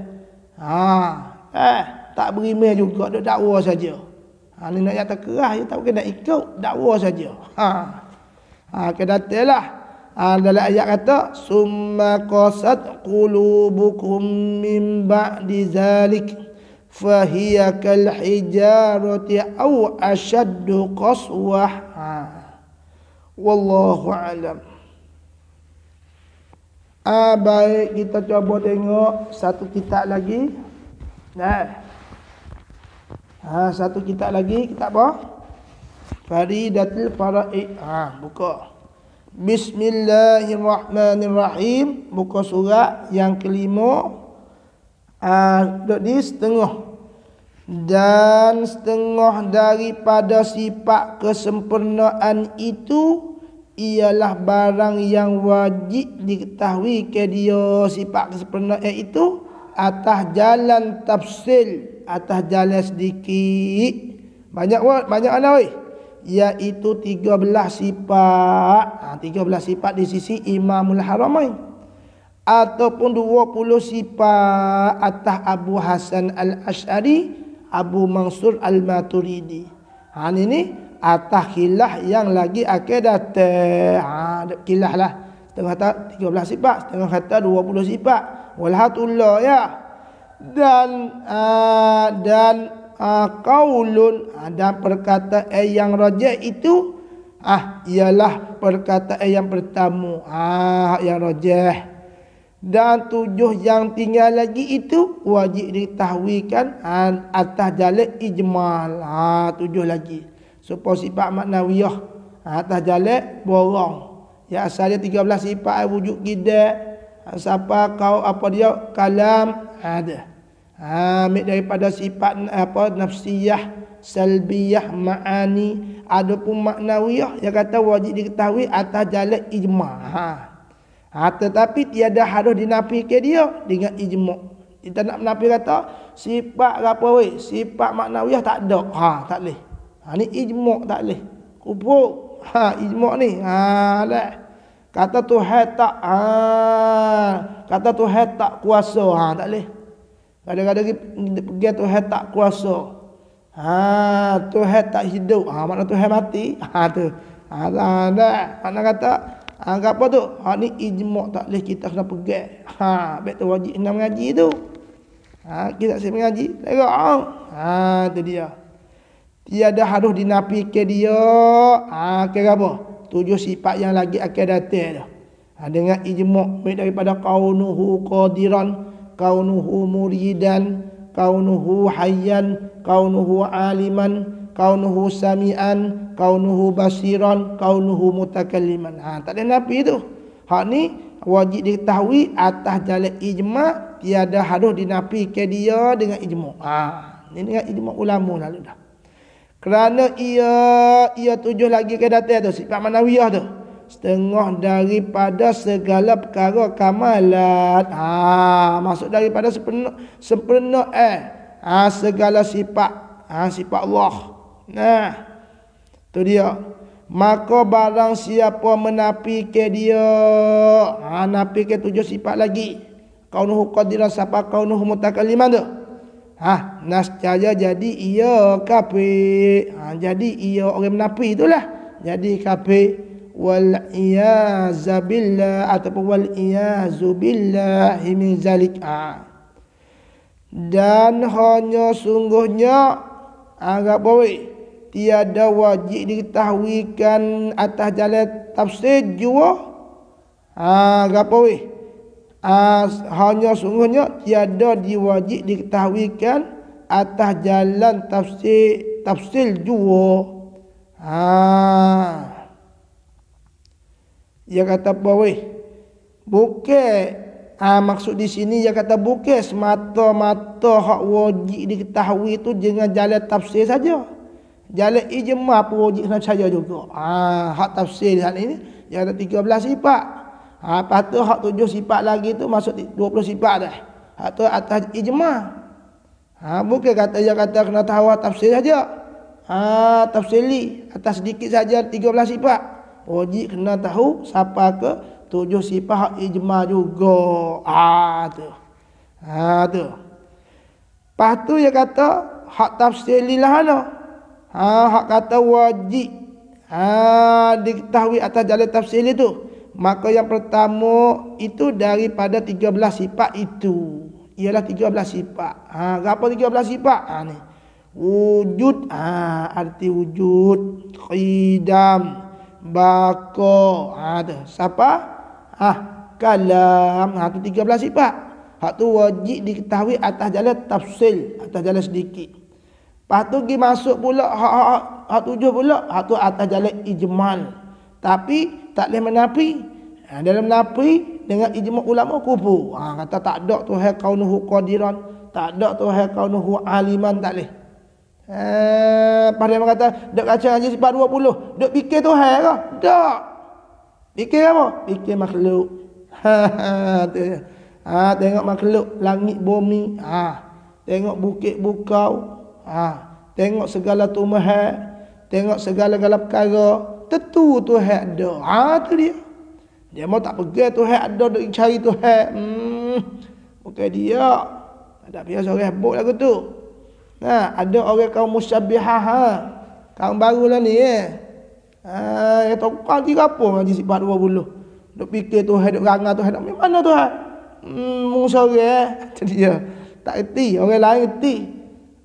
ha Eh, tak berima juga duk dakwa saja. Ha ni nak kata kerah je tak boleh nak ikut dakwa saja. Ha. Ha kedatilah. Ha, dalam ayat kata summa qasat qulubukum min ba'di zalik fahiya kal hijarati aw ashaddu qaswah. Ha. Wallahu alam. Ah baik kita cuba tengok satu kitab lagi. Nah. Ha, satu kitab lagi, kitab apa? Faridatul Faraid. Ha, buka. Bismillahirrahmanirrahim. Buka surat yang kelima. Ah, uh, duduk di setengah. Dan setengah daripada sifat kesempurnaan itu ialah barang yang wajib diketahui ke dia sifat kesempurnaan itu atas jalan tafsil atas jalan sedikit banyak banyak ana oi iaitu 13 sifat ha 13 sifat di sisi Imamul Haramain ataupun 20 sifat atas Abu Hasan al Ashari, Abu Mansur Al-Maturidi ha ini atas khilaf yang lagi akan datang ha kilah lah setengah tak tiga belas sifat setengah kata dua puluh sifat walhatullah ya dan uh, dan uh, qaulun ada ah, perkataan eh, yang rajih itu ah ialah perkataan eh, yang pertama ah yang rajih dan tujuh yang tinggal lagi itu wajib ditahwikan atas jalan ijmal. Ha, tujuh lagi. So, sifat maknawiyah atas jalan borong. Ya tiga belas sifat wujud kita. Siapa kau apa dia kalam ada. Ha, ha, ambil daripada sifat apa nafsiyah salbiyah ma'ani pun maknawiyah yang kata wajib diketahui atas jalan ijma. Ha. ha tetapi tiada harus dinafikan dia dengan ijma. Kita nak menafikan kata sifat apa weh? Sifat maknawiyah tak ada. Ha tak leh. Ha ijma tak leh. Kubur ha ijmak ni ha lah. kata tuhan tak ha kata tuhan tak kuasa ha tak leh kadang-kadang pergi tuhan tak kuasa ha tuhan tak hidup ha makna tuhan mati ha tu ha dah dah makna kata ha apa tu ha ni ijmak tak leh kita kena pergi ha baik tu wajib nak mengaji tu ha kita sempat mengaji tengok ha tu dia tiada harus dinapi ke dia ha, ke apa tujuh sifat yang lagi akan datang tu ha, dengan ijmuk daripada kaunuhu qadiran kaunuhu muridan kaunuhu hayyan kaunuhu aliman kaunuhu samian kaunuhu basiran kaunuhu mutakalliman ha, tak ada nafi tu hak ni wajib diketahui atas jalan ijma tiada harus dinafikan dia dengan ijma ha ini dengan ijma ulama lalu dah kerana ia ia tujuh lagi ke datang tu sifat manawiyah tu. Setengah daripada segala perkara kamalat. Ha, masuk daripada sempurna sempurna eh. Ha, segala sifat ha, sifat Allah. Nah. Tu dia. Maka barang siapa menapi ke dia, ha, ke tujuh sifat lagi. Kaunuhu qadira sapa kaunuhu mutakalliman tu ha ah, nascaya jadi ia kafir ha, ah, jadi ia orang menapi itulah jadi kafir wal iyaza billah ataupun wal iya billah min zalik ha. dan hanya sungguhnya agak boleh tiada wajib diketahuikan atas jalan tafsir jua ha agak boleh uh, hanya sungguhnya tiada diwajib diketahuikan atas jalan tafsir tafsir dua. Ha. Ah. Dia kata apa buke. Bukan ah, ha, maksud di sini dia kata buke, semata-mata hak wajib diketahui itu dengan jalan tafsir saja. Jalan ijma pun wajib saja juga. Ha, hak tafsir hal ini dia kata 13 sifat. Ha, lepas tu hak tujuh sifat lagi tu masuk 20 sifat dah. Hak tu atas ijma. Ha, bukan kata dia kata kena tahu tafsir saja. Ha, tafsili atas sedikit saja 13 sifat. Wajib oh, kena tahu siapa ke tujuh sifat hak ijma juga. Ha tu. Ha tu. Lepas tu dia kata hak tafsili lah ana. Ha hak kata wajib. Ha diketahui atas jalan tafsili tu. Maka yang pertama itu daripada 13 sifat itu. Ialah 13 sifat. Ha, apa 13 sifat? Ha, ni. Wujud. Ha, arti wujud. Qidam. Bako. Ha, tu. Siapa? Ha, kalam. Ha, tu 13 sifat. Hak tu wajib diketahui atas jalan tafsil. Atas jalan sedikit. Lepas tu pergi masuk pula. Hak, hak, hak tujuh pula. Hak tu atas jalan Ijmal tapi tak boleh menapi ha, dalam napi dengan ijma ulama kufu. ha, kata tak ada tuhan kaunuhu qadiran tak ada tuhan kaunuhu aliman tak boleh ha, pada yang kata dak kaca haji sifat 20 dak fikir tuhan ke dak fikir apa fikir makhluk ha, ha, ha, tengok makhluk langit bumi ha, tengok bukit bukau ha, tengok segala tumbuhan tengok segala-gala perkara tentu Tuhan ada. Ha tu dia. Dia mau tak pergi Tuhan ada nak cari Tuhan. Hmm. Bukan dia. Ada biasa orang sebut lagu tu. Ha, ada orang kau musyabihah ha. Kaum barulah ni eh. Ha, ya tokoh kira apa ngaji sifat 20. Dok fikir tu hidup ranga tu hidup mana tu hak? Hmm, Musa jadi ya. Tak reti, orang lain reti.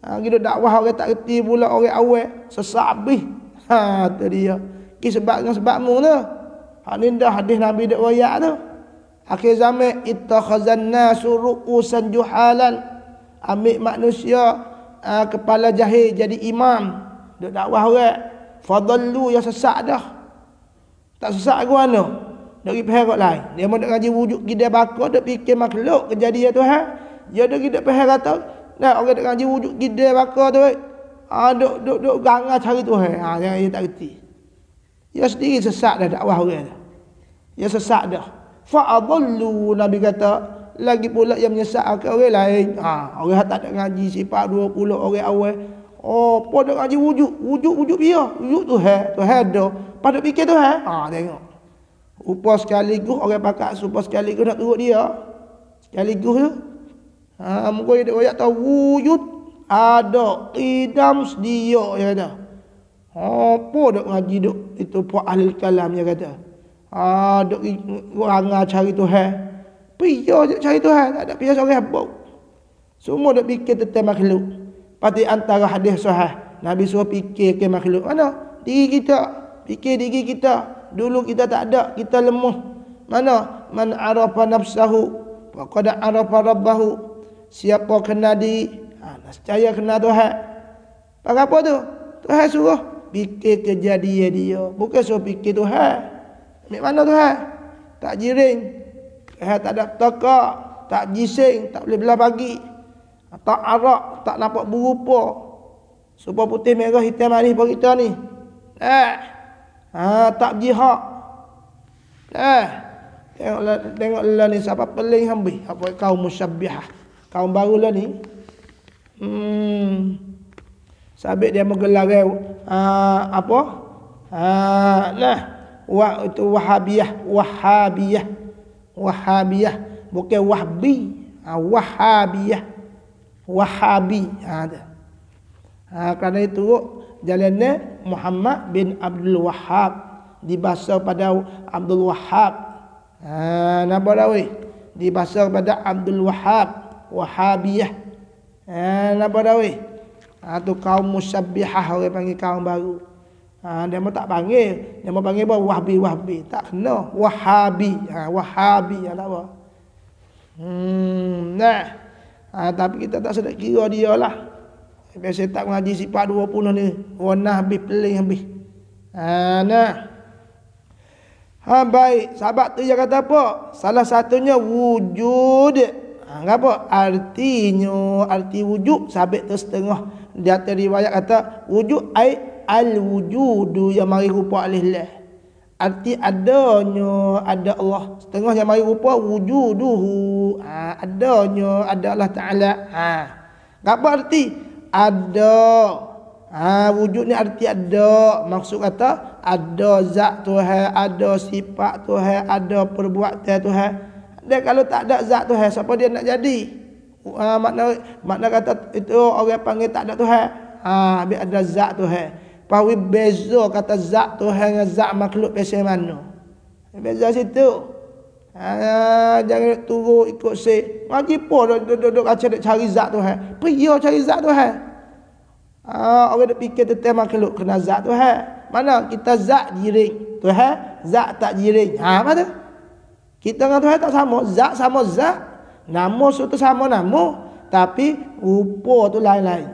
Ha, gitu dakwah orang tak reti pula orang awal sesabih. Ha, tu dia. Ya. Ki sebab dengan sebab mu tu. Hak ni dah hadis Nabi dak wayak tu. Akhir zaman ittakhazan nasu ru'usan juhalan. Ambil manusia uh, kepala jahil jadi imam. Dak dakwah orang. Fadallu yang sesak dah. Tak sesak aku anu. Dak pergi pihak lain. Dia mau dak ngaji wujud gida bako dak fikir makhluk kejadian Tuhan. Ya dak gida pihak kata, nah orang dak ngaji wujud gida bako tu. Ah ha, dak dak dak ganga cari Tuhan. Ha yang dia tak reti. Ya sendiri sesat dah dakwah orang tu. Ya sesat dah. Fa adallu Nabi kata lagi pula yang menyesatkan orang lain. Ha, orang tak ada ngaji sifat 20 orang awal. Oh, apa nak ngaji wujud? Wujud-wujud dia. Wujud tu ha, tu ha dah. Pada fikir tu ha. Ha, tengok. Upah sekaligus orang pakat supah sekaligus nak turut dia. Sekaligus tu. Ha, mungkin dia tahu wujud ada idam sedia yang ada. Apa dok ngaji dok itu puak ahli kalam dia kata. Ha dok orang cari Tuhan. Piyo je cari Tuhan, tak ada piyo seorang hamba. Semua dok fikir tentang makhluk. Pati antara hadis sahih, Nabi suruh fikir ke makhluk. Mana? Diri kita. Fikir diri kita. Dulu kita tak ada, kita lemah. Mana? Man arafa nafsahu faqad arafa rabbahu. Siapa kenal diri? Ha, nasjaya kenal Tuhan. Pakai apa tu? Tuhan suruh fikir kejadian dia bukan suruh fikir Tuhan ambil mana Tuhan tak jiring Tuhan tak ada toko tak jising tak boleh belah pagi tak arak tak nampak berupa Supa putih merah hitam hari bagi kita ni. Eh. Ha tak jihad. Eh. Tengoklah tengoklah ni siapa paling hambi apa kaum musyabbihah. Kaum barulah ni. Hmm sabit dia menggelar uh, ah, apa uh, lah wa itu wahabiyah wahabiyah wahabiyah bukan wahbi ha, wahabiyah wahabi ada ha, ha, kerana itu jalannya Muhammad bin Abdul Wahab dibasa pada Abdul Wahab ha, nampak tak weh dibasa pada Abdul Wahab wahabiyah ha, nampak tak weh atau ha, kaum musyabbihah orang panggil kaum baru. Ha, dia mau tak panggil, dia mau panggil apa? Wahabi, wahbi Tak kena. Wahabi. Ha, Wahabi ya, tak apa. Hmm, nah. Ha, tapi kita tak sedek kira dia lah. Biasa tak mengaji sifat 20 ni. Orang nah habis pelik habis. Ha, nah. Ha, baik. Sahabat tu dia kata apa? Salah satunya wujud. Ha, apa? Artinya, arti wujud Sabit tu setengah di atas riwayat kata wujud ai al wujudu yang mari rupa alih lah. Arti adanya ada Allah. Setengah yang mari rupa wujuduhu. Ha, adanya ada Allah Ta'ala. Ha. Apa arti? Ada. Ha, wujud ni arti ada. Maksud kata ada zat Tuhan, ada sifat Tuhan, ada perbuatan Tuhan. Dan kalau tak ada zat Tuhan, siapa dia nak jadi? Ha, makna makna kata itu orang panggil tak ada Tuhan. Ha, habis ada zat Tuhan. Pawi bezo kata zat Tuhan dengan zat makhluk pesen mana. Beza situ. Ha, jangan tunggu ikut si. Lagi pun duduk-duduk kaca nak cari zat Tuhan. Pergi cari zat Tuhan. Ha, orang nak fikir tentang makhluk kena zat Tuhan. Mana kita zat jiring Tuhan. Zat tak jiring. Ha, apa tu? Kita dengan Tuhan tak sama. Zat sama zat. Nama serta sama nama tapi rupa tu lain-lain.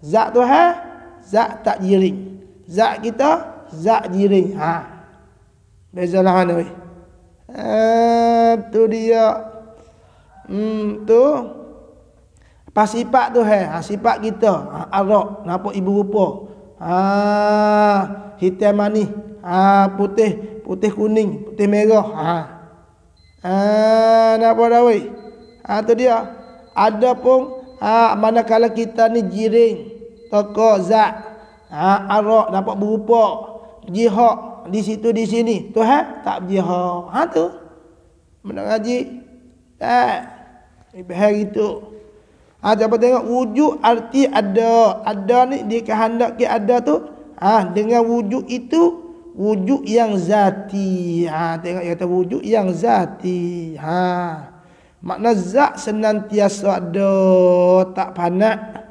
Zat Tuhan, zat tak jiring. Zat kita, zat jiring. Ha. Bezalah mana weh? Eh, tu dia. Hmm, tu. apa sifat tu hai. ha, sifat kita. Ha, Arak, nampak ibu rupa. Ha, hitam manis. Ha, putih, putih kuning, putih merah. Ha. Ah, eh, nak nampak dah weh? Ha, tu dia. Ada pun ha, manakala kita ni jiring. Toko, zat. Ha, arak, dapat berupa. Jihak. Di situ, di sini. Tu ha? Tak berjihak. Ha tu. Benda ngaji. Eh. Ibehar itu. Ha, siapa ha, tengok. Wujud arti ada. Ada ni dikehendaki ada tu. Ha, dengan wujud itu wujud yang zati ha tengok kata wujud yang zati ha Makna zat senantiasa ada tak panak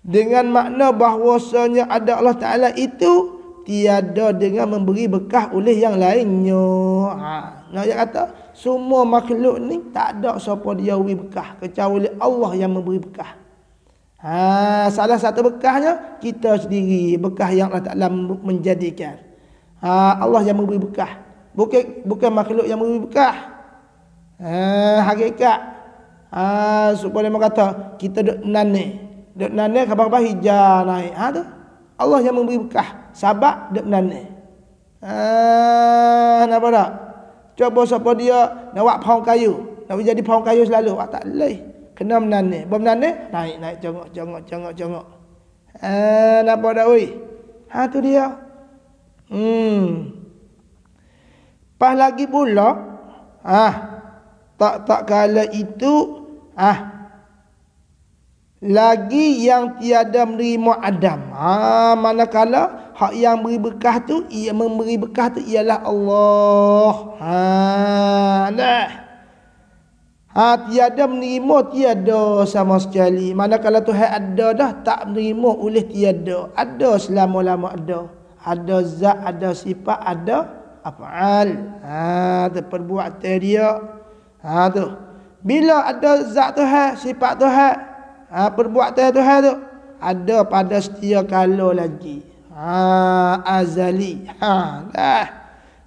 dengan makna bahwasanya ada Allah Taala itu tiada dengan memberi bekah oleh yang lainnya. Ha. Nah, dia kata semua makhluk ni tak ada siapa dia beri bekah kecuali Allah yang memberi bekah. Ha, salah satu bekahnya kita sendiri bekah yang Allah Taala menjadikan. Ha, Allah yang memberi bekah. Bukan bukan makhluk yang memberi bekah. Eh, hakikat. Ah, supaya mereka kata kita duk nane. Duk nane khabar apa hijau naik. Ha tu. Allah yang memberi bekah. Sabak duk nane. Ah, kenapa tak? Cuba siapa dia nak buat pohon kayu. Nak jadi pohon kayu selalu. Wak tak boleh. Kena menane. Bawa menane, naik, naik, jongok, jongok, jongok, jongok. Eh, nak dah, oi? Ha, tu dia. Hmm. Pas lagi pula. ha tak tak kala itu ah lagi yang tiada menerima Adam. Ah manakala hak yang beri bekah tu ia memberi bekah tu ialah Allah. Ha nah. Ha tiada menerima tiada sama sekali. Manakala Tuhan ada dah tak menerima oleh tiada. Ada selama-lama ada. Ada zat, ada sifat, ada afal. Ha terperbuat teriak. Ha tu. Bila ada zat Tuhan, sifat Tuhan, ha perbuat Tuhan tu ada pada setia kala lagi. Ha azali. Ha dah.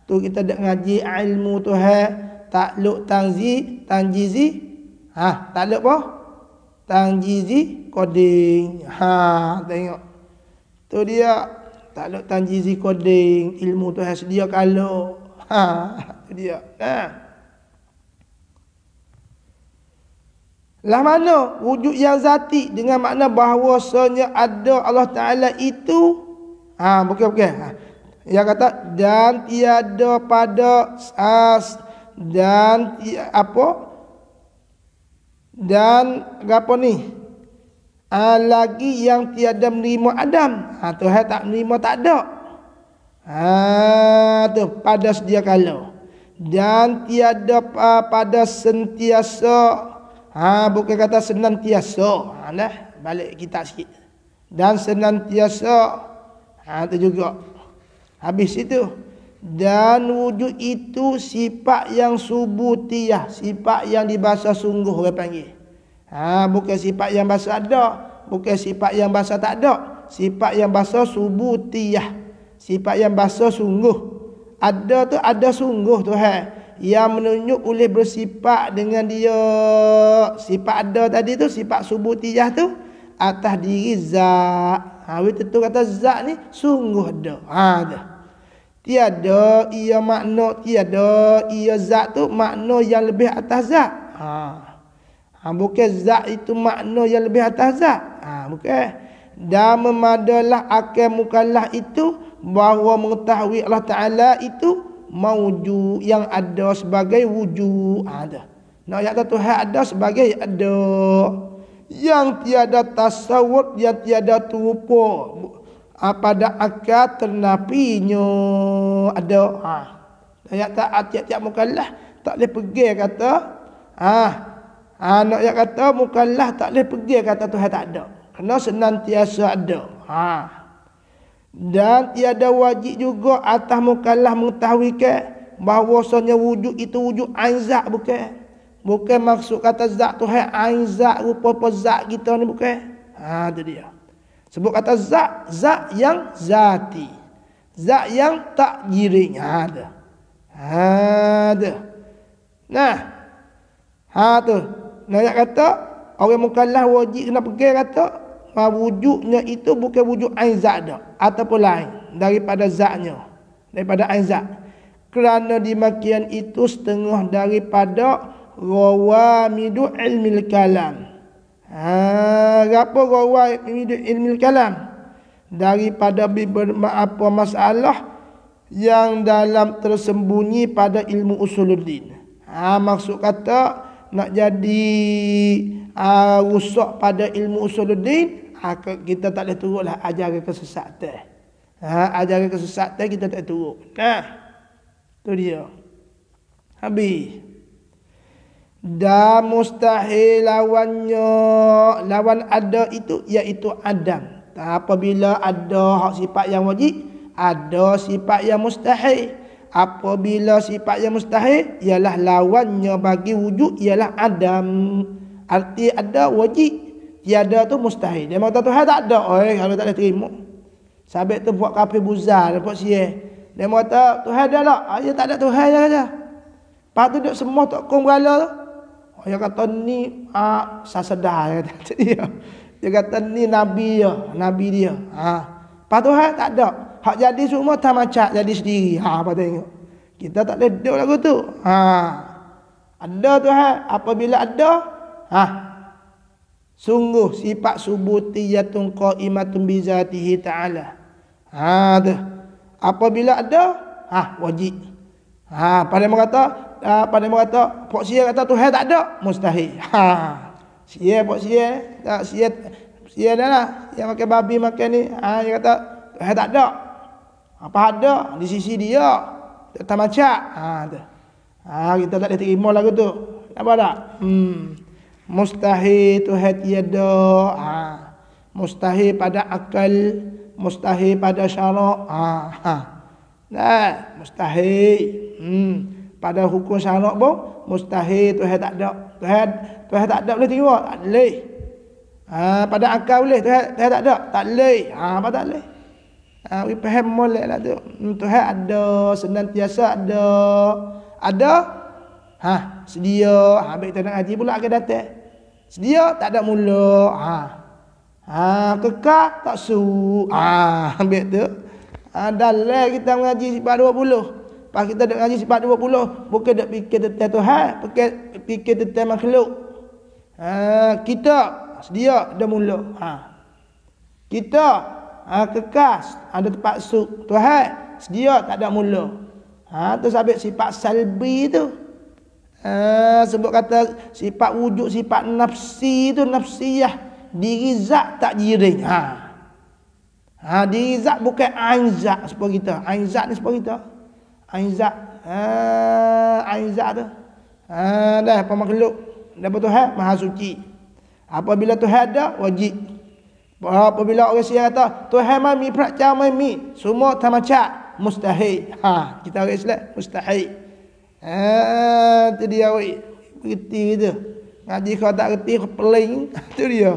Tu kita dak ngaji ilmu Tuhan takluk tangzi tangjizi. Ha takluk apa? Tangjizi coding. Ha tengok. Tu dia takluk tangjizi coding ilmu Tuhan sedia kala. Ha dia. Ha. Lah mana wujud yang zati dengan makna bahawasanya ada Allah Ta'ala itu ha, Bukan bukan ha. Yang kata dan tiada pada as ha, dan apa dan apa ni ha, lagi yang tiada menerima Adam ha, Tuhan tak menerima tak ada ha, tu pada sedia kalau dan tiada ha, pada sentiasa Ha, bukan kata senantiasa. Ha, lah. Balik kita sikit. Dan senantiasa. Ha, itu juga. Habis itu. Dan wujud itu sifat yang subutiah. Sifat yang dibahasa sungguh orang panggil. Ha, bukan sifat yang bahasa ada. Bukan sifat yang bahasa tak ada. Sifat yang bahasa subutiah. Sifat yang bahasa sungguh. Ada tu ada sungguh tu. Hai. Ha yang menunjuk oleh bersifat dengan dia sifat ada tadi tu sifat subutiyah tu atas diri zat ha we tentu kata zat ni sungguh ada ha ada tiada ia makna tiada ia zat tu makna yang lebih atas zat ha ha bukan zat itu makna yang lebih atas zat ha bukan dan memadalah akal mukallaf itu bahawa mengetahui Allah Taala itu mauju yang ada sebagai wujud ah, ada Nah, yang ya Tuhan ada sebagai ada yang tiada tasawur yang tiada tupo ah, pada akal ternapinya ada ha ayat tak tiap-tiap mukallah tak boleh pergi kata ha anak ha, yang kata mukallah tak boleh pergi kata Tuhan tak ada kena senantiasa ada ha dan ia ada wajib juga atas mukallaf mengetahui ke bahwasanya wujud itu wujud ain zat bukan. Bukan maksud kata zat tu hai ain zat rupa-rupa kita ni bukan. Ha tu dia. Sebut kata zat zat yang zati. Zat yang tak jiring ada. Ha ada. Ha, nah. Ha tu. Nak kata orang mukallaf wajib kena pergi kata ha, wujudnya itu bukan wujud ain zat dah ataupun lain daripada zatnya daripada ain zat kerana demikian itu setengah daripada rawamidu ilmil kalam ha apa rawamidu ilmil kalam daripada apa masalah yang dalam tersembunyi pada ilmu usuluddin. Ha, maksud kata nak jadi uh, rusak pada ilmu usuluddin aku, kita tak boleh turut lah ajaran kesesatan. Ha, ajaran kesesatan kita tak turut. Nah, ha, tu dia. Habis. Dan mustahil lawannya, lawan ada itu iaitu Adam. Tak apabila ada hak sifat yang wajib, ada sifat yang mustahil. Apabila sifat yang mustahil, ialah lawannya bagi wujud ialah Adam. Arti ada wajib, tiada tu mustahil. Dia kata Tuhan tak ada oi, eh, kalau tak ada terima. Sabit tu buat kafir buzal, buat sihir. Dia kata Tuhan ada lah. Ah, dia ya, tak ada Tuhan dia kata. Lepas tu duduk semua tak kong berala tu. Oh, dia kata ni ah, sasedah dia kata. (laughs) Dia, dia kata ni Nabi dia. Nabi dia. Ha. Lepas tu hai, tak ada. Hak jadi semua tak jadi sendiri. Ha, apa tengok. Kita tak ada duduk lagu tu. Ha. Ada tu Apabila ada. Ha. Sungguh sifat subuti yatun qaimatun bi zatihi ta'ala. Ha tu. Apabila ada, ha wajib. Ha pada kata. ha, pada mengata, pak sia kata Tuhan tak ada, mustahil. Ha. Sia pak sia, tak sia sia dah lah. Sia makan babi makan ni, ha dia kata Tuhan tak ada. Apa ada di sisi dia? Tak macam. Ha tu. Ha kita tak boleh terima lagu tu. Apa tak? Hmm. Mustahi Tuhan tiada ha. mustahil pada akal mustahi pada syarak ha. ha. nah mustahi hmm. pada hukum syarak pun mustahil Tuhan tak ada Tuhan Tuhan tak ada boleh tiru tak boleh ha. pada akal boleh Tuhan Tuhan tak ada tak boleh ha apa tak boleh ha we faham molek lah tu hmm, Tuhan ada senantiasa ada ada Ha, sedia, ha, baik tanah hati pula akan datang. Sedia, tak ada mula. Ha. Ha, kekak, tak su. Ha, (laughs) ambil tu. Ha, dah kita mengaji sifat 20. Pas kita dah mengaji sifat 20, bukan dah fikir tentang Tuhan, bukan fikir tentang makhluk. Ha, kita sedia dah mula. Ha. Kita ha, kekas ada ha, tempat su Tuhan, sedia tak ada mula. Ha, tu sampai sifat salbi tu. Ha, sebut kata sifat wujud, sifat nafsi itu nafsiyah. Diri zat tak jiring. Ha. ha diri zat bukan ain zat sebab kita. Ain zat ni sebab kita. Ain zat. Ha, ain zat tu. Ha, dah apa makhluk. Dapat Tuhan, Maha Suci. Apabila Tuhan ada, wajib. Apabila orang Islam kata, Tuhan mami, prakcah mami, semua tamacak. Mustahil. Ha, kita orang Islam, mustahil. Ah, tu dia awak reti tu. Ngaji kau tak reti kau peling, (laughs) tu dia.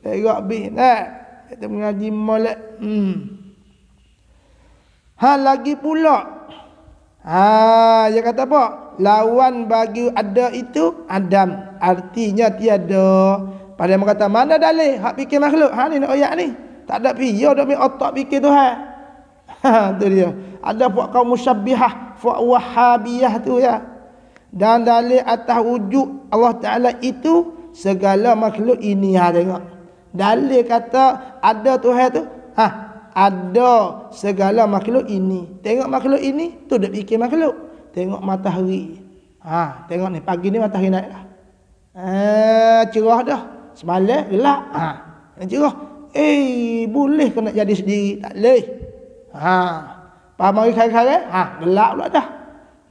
Tengok bih nak. Kita mengaji molek. Hmm. Ha lagi pula. Ha, dia kata apa? Lawan bagi ada itu Adam. Artinya tiada. Pada yang kata mana dalih hak fikir makhluk? Ha ni nak oyak ni. Tak ada piyo dak mi otak fikir Tuhan. (laughs) Ha tu dia. Ada buat kau musyabbihah wahabiyah tu ya. Dan dari atas wujud Allah Ta'ala itu segala makhluk ini ya tengok. Dalil kata ada Tuhan tu. Ha, ada segala makhluk ini. Tengok makhluk ini tu dia fikir makhluk. Tengok matahari. Ha, tengok ni pagi ni matahari naik dah. Eh, cerah dah. Semalam gelap. Ha, cerah. Eh, boleh kena jadi sendiri? Tak boleh. Ha. Faham mari kare-kare? Eh? Ha, gelap pula dah.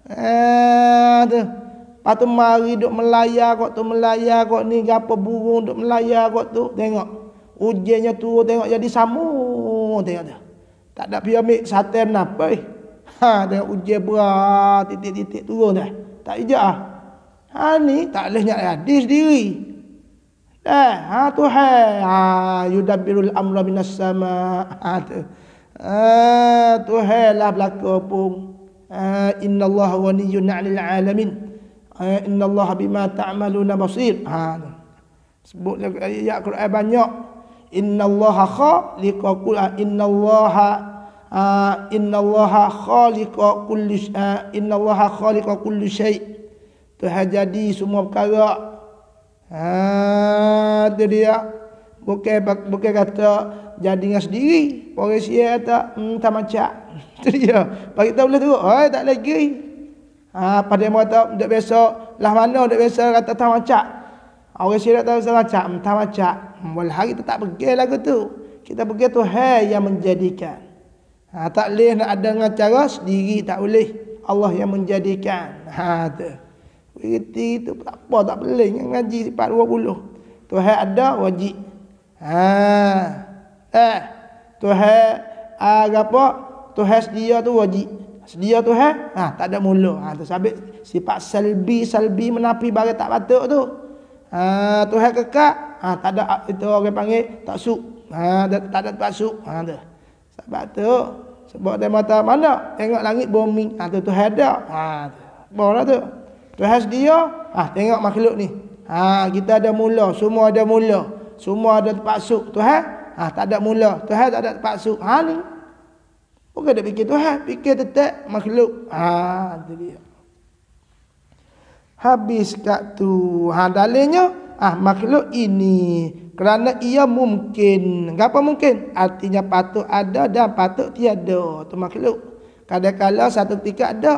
Eh, tu. Lepas tu mari duk melayar kot tu, melayar kot ni, apa burung duk melayar kot tu. Tengok. ujinya tu tengok jadi samu. Tengok dah. Tak ada piramid sate, kenapa eh. Ha, tengok ujian berat, titik-titik turun dah. Tak hijau lah. Ha, ni tak boleh nak jadi sendiri. Eh, ha tu hai. Ha, yudabbirul amra minas sama. Ha, tu. Ah, Tuhailah belaka pun. Ah, Inna Allah wa niyun alil alamin. Ah, Inna Allah bima ta'amaluna basir. Ha. Sebut ayat Quran banyak. Inna Allah kha liqa Inna Allah Inna Allah kha liqa kulli Inna Allah kha liqa kulli syait. jadi semua perkara. Ha. Itu dia. Bukan, Bukan kata jadi dengan sendiri. Orang sia kata, hmm, tak macam. (laughs) Itu dia. Bagi tahu boleh tu, Oh, ah, tak lagi. Ha, pada yang kata, tak biasa. Lah mana, tak biasa kata, tak macam. Hmm, orang sia kata, tak macam. Tak macam. Mula hari tak pergi lagu tu. Kita pergi tu, hai yang menjadikan. Ha, tak boleh nak ada dengan cara sendiri. Tak boleh. Allah yang menjadikan. Ha, tu. begitu tu, tak apa, tak boleh. Ngaji sifat tu Tuhan ada, wajib. Ha eh Tuhan agapo ah, has dia tu wajib sedia tu ha ha ah, tak ada mula ah, ha tu sabit sifat salbi salbi menapi barang tak patut tu ha tu ha kekak ha tak ada itu orang panggil tak su. ha tak, ada tak su. ha tu sebab tu sebab dia mata mana tengok langit bumi ha tu tu ada lah ha tu bola tu tu has dia. ha tengok makhluk ni ha kita ada mula semua ada mula semua ada tak su. tu ha Ah tak ada mula. Tuhan tak ada paksu. Ha ni. Bukan dia fikir Tuhan. Fikir tetap makhluk. Ha tu dia. Habis kat tu. Ha dalilnya. Ah makhluk ini. Kerana ia mungkin. Kenapa mungkin? Artinya patut ada dan patut tiada. Tu makhluk. Kadang-kadang satu ketika ada.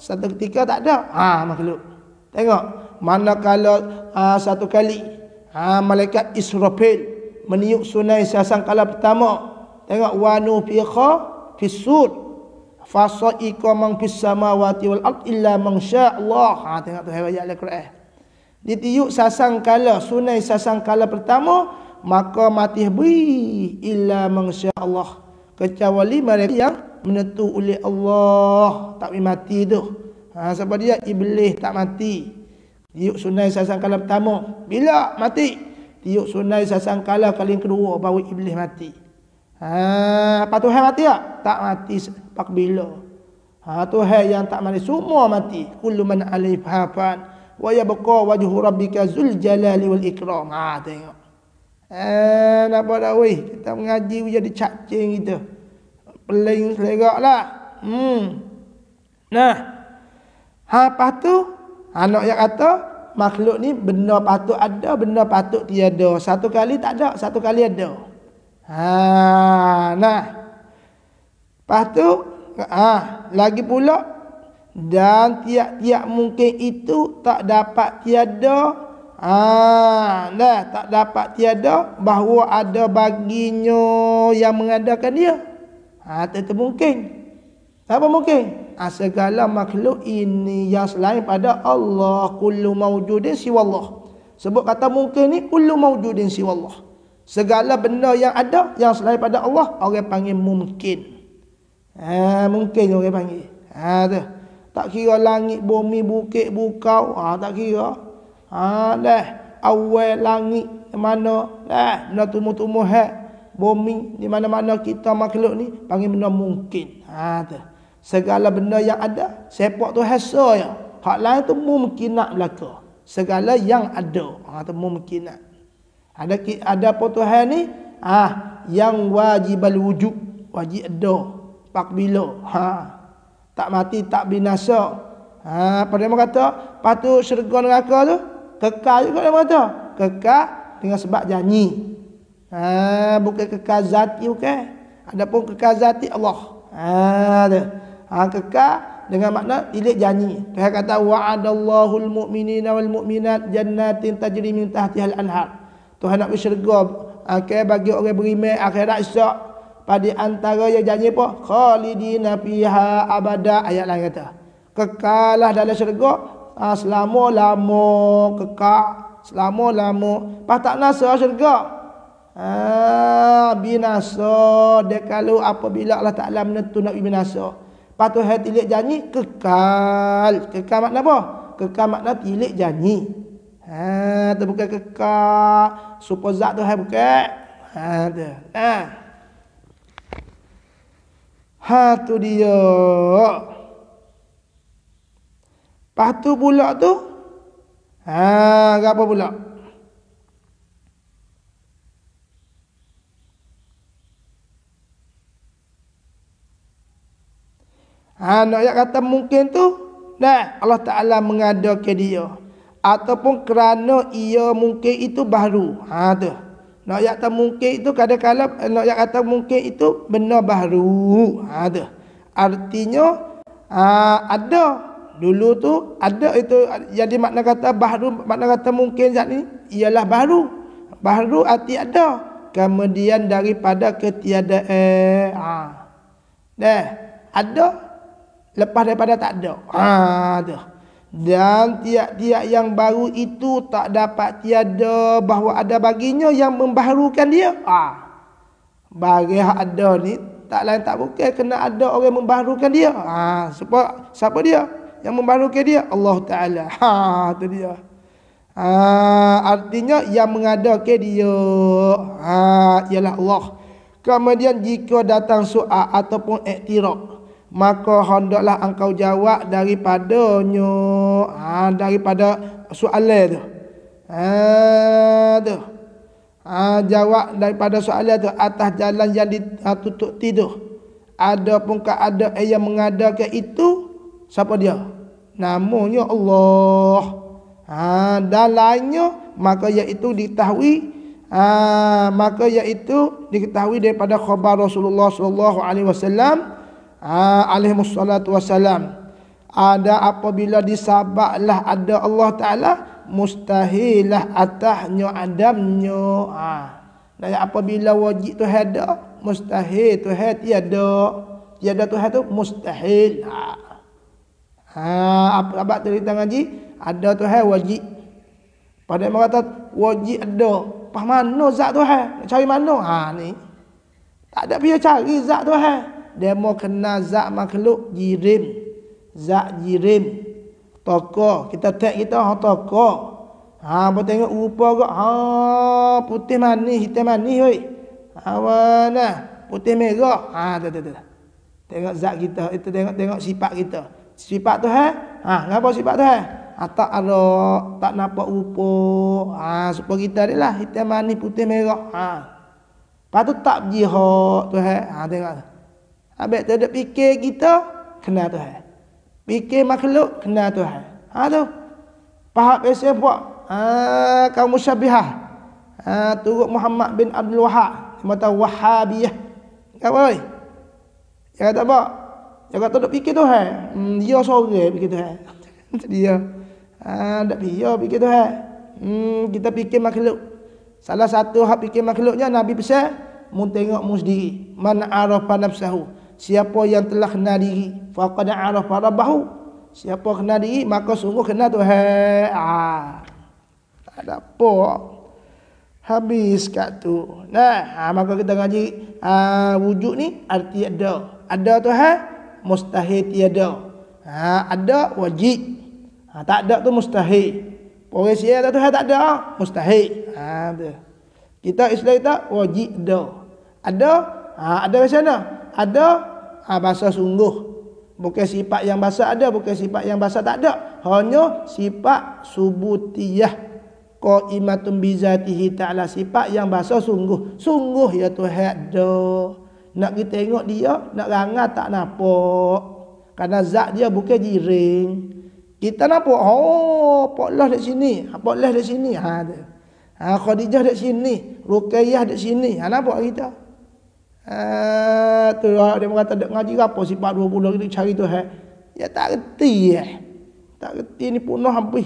Satu ketika tak ada. Ha makhluk. Tengok. Manakala uh, satu kali. Ha, malaikat Israfil meniup sunai sasang kala pertama tengok wanu fiqa fisud fasa iko mang fis samawati wal ard illa mang sya Allah ha tengok tu ayat al-Quran ditiup sasang kala sunai sasang kala pertama maka mati bi illa mang sya Allah kecuali mereka yang menentu oleh Allah tak mati tu ha sebab dia iblis tak mati tiup sunai sasang kala pertama bila mati tiup sunai sasang kala kali yang kedua baru iblis mati. Ha, apa Tuhan mati tak? Tak mati pak bila. Ha, Tuhan yang tak mati semua mati. Kullu man alif hafan wa yabqa wajhu rabbika zul jalali wal ikram. Ha tengok. Eh, nak buat dah weh. Kita mengaji jadi cacing kita. Peling selera lah. Hmm. Nah. Ha, lepas tu. Anak yang kata makhluk ni benda patut ada, benda patut tiada. Satu kali tak ada, satu kali ada. Ha, nah. Patut ha, lagi pula dan tiap-tiap mungkin itu tak dapat tiada. Ha, nah, tak dapat tiada bahawa ada baginya yang mengadakan dia. Ha, tak mungkin. Apa mungkin. Ah, segala makhluk ini yang selain pada Allah kullu maujudin siwa Allah. Sebut kata mungkin ni kullu maujudin siwa Allah. Segala benda yang ada yang selain pada Allah orang panggil mungkin. Ha mungkin orang panggil. Ha tu. Tak kira langit, bumi, bukit, bukau, ha tak kira. Ha dah awal langit mana dah benda tumbuh-tumbuh hak bumi di mana-mana kita makhluk ni panggil benda mungkin. Ha tu segala benda yang ada sepak tu hasa ya hak lain tu mungkin nak berlaku segala yang ada ha tu mungkin nak ada ada apa Tuhan ni ah ha, yang wajib wujud wajib ada pak bila ha tak mati tak binasa ha pada mereka kata patu syurga neraka tu kekal juga dia kata kekal dengan sebab janji ha bukan kekal zat bukan okay? adapun kekal zat Allah ha tu ha, kekal dengan makna ilik janji. Tuhan kata wa'adallahu almu'minina wal mu'minat jannatin tajri min tahtiha al-anhar. Tuhan nak syurga okay, bagi orang beriman akhirat esok pada antara yang janji apa? Khalidina fiha abada ayat lain kata. Kekalah dalam syurga ha, selama lama kekal selama lama. Pas tak nasa syurga. Ha, binasa Dekalu kalau apabila Allah Taala menentu nak binasa. Patu hai tilik janji kekal. Kekal makna apa? Kekal makna tilik janji. Ha, tu bukan kekal. Supo zat tu hai bukan. Ha, tu. Ha. Ha tu dia. Patu pula tu. Ha, apa pula? Ha, nak ayat kata mungkin tu. Nah, Allah Ta'ala mengada ke dia. Ataupun kerana ia mungkin itu baru. Ha, tu. Nak ayat kata mungkin itu kadang-kadang. Eh, nak ayat kata mungkin itu benar baru. Ha, tu. Artinya ha, ada. Dulu tu ada itu. Jadi makna kata baru. Makna kata mungkin zat ni ialah baru. Baru arti ada. Kemudian daripada ketiadaan. Eh, ha. Dah. Ada lepas daripada tak ada. Ah. Ha tu. Dan tiap-tiap yang baru itu tak dapat tiada bahawa ada baginya yang membaharukan dia. Ah. Ha. Bagi hak ada ni tak lain tak bukan kena ada orang membaharukan dia. Ha siapa siapa dia? Yang membaharukan dia Allah Taala. Ha tu dia. Ha, artinya yang mengadakan dia ha, ialah Allah. Kemudian jika datang soal ataupun iktiraf maka hendaklah engkau jawab daripada nyo ha, daripada soalan tu ha, tu ha, jawab daripada soalan tu atas jalan yang ditutup ha, tidur ada pun ke ada yang mengadakan itu siapa dia namanya Allah ha, dan lainnya maka iaitu diketahui ha, maka iaitu diketahui daripada khabar Rasulullah sallallahu alaihi wasallam Ah, alaihi wassalatu wasalam ada apabila disabaklah ada Allah taala mustahillah atahnya adamnya ah, ha. dan apabila wajib tu ada mustahil tu tiada tiada tuhan tu mustahil ha. Ha, apa abad cerita ngaji ada tuhan wajib pada mereka kata wajib ada apa mana zat tuhan cari mana ha ni tak ada pihak cari zat tuhan demo kena zat makhluk jirim zat jirim toko kita tak kita ha toko ha apa tengok rupa kok ha putih manis hitam manis oi ha putih merah ha tu tu tu tengok zat kita itu tengok tengok sifat kita sifat tu ha ha ngapa sifat tu ha ha tak ada tak nampak rupa ha supa kita ni lah hitam manis putih merah ha patut tak jihad tu ha ha tengok Habis tak ada fikir kita, kena Tuhan. Fikir makhluk, kena Tuhan. Ha tu. Faham biasa buat. Ha, kaum musyabihah. Ha, turut Muhammad bin Abdul Wahab. Dia kata Wahabiyah. Kenapa? Dia kata apa? Dia kata tak fikir Tuhan. Hmm, dia sorang fikir Tuhan. (laughs) dia. Ha, tak fikir, fikir Tuhan. Hmm, kita fikir makhluk. Salah satu hak fikir makhluknya Nabi pesan mun tengok mu sendiri man arafa nafsahu siapa yang telah kenal diri faqad arafa rabbahu siapa kenal diri maka sungguh kenal tu ah ada apa habis kat tu nah ha, maka kita ngaji ha, wujud ni arti ada ada Tuhan mustahil tiada ha, ada wajib ha, tak ada tu mustahil orang sia tu Tuhan tak ada mustahil ha tu kita Islam kita wajib ada ada ha, ada macam mana ada ha, bahasa sungguh bukan sifat yang bahasa ada bukan sifat yang bahasa tak ada hanya sifat subutiyah qaimatun bi zatihi ta'ala sifat yang bahasa sungguh sungguh ya tuhan ada nak kita tengok dia nak rangah tak nampak karena zat dia bukan jiring kita nampak oh potlah di sini apa potlah di sini ha ha, ha khadijah di sini ruqayyah di sini ha nampak kita Ah, tu lah, dia kata dak ngaji apa sifat 20 kita cari tu hai. Ya tak reti ya. Tak reti ni punah hampir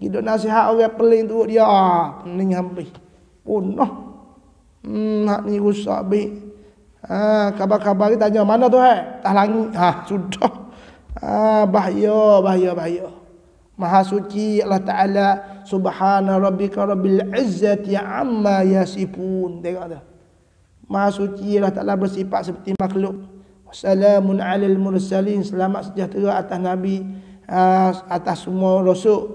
Kita nasihat orang pelin tu dia, ni hampir Punah. Hmm, nak ni rusak be. Ah, khabar-khabar kita tanya mana tu hai? Tak langit. Ha, (laughs) sudah. Ah, bahaya, bahaya, bahaya. Maha suci Allah Taala subhana rabbika rabbil izzati amma yasifun. Tengok tu. Maha suci Allah Ta'ala bersifat seperti makhluk. Wassalamun alil mursalin. Selamat sejahtera atas Nabi. Ah, atas semua rasul.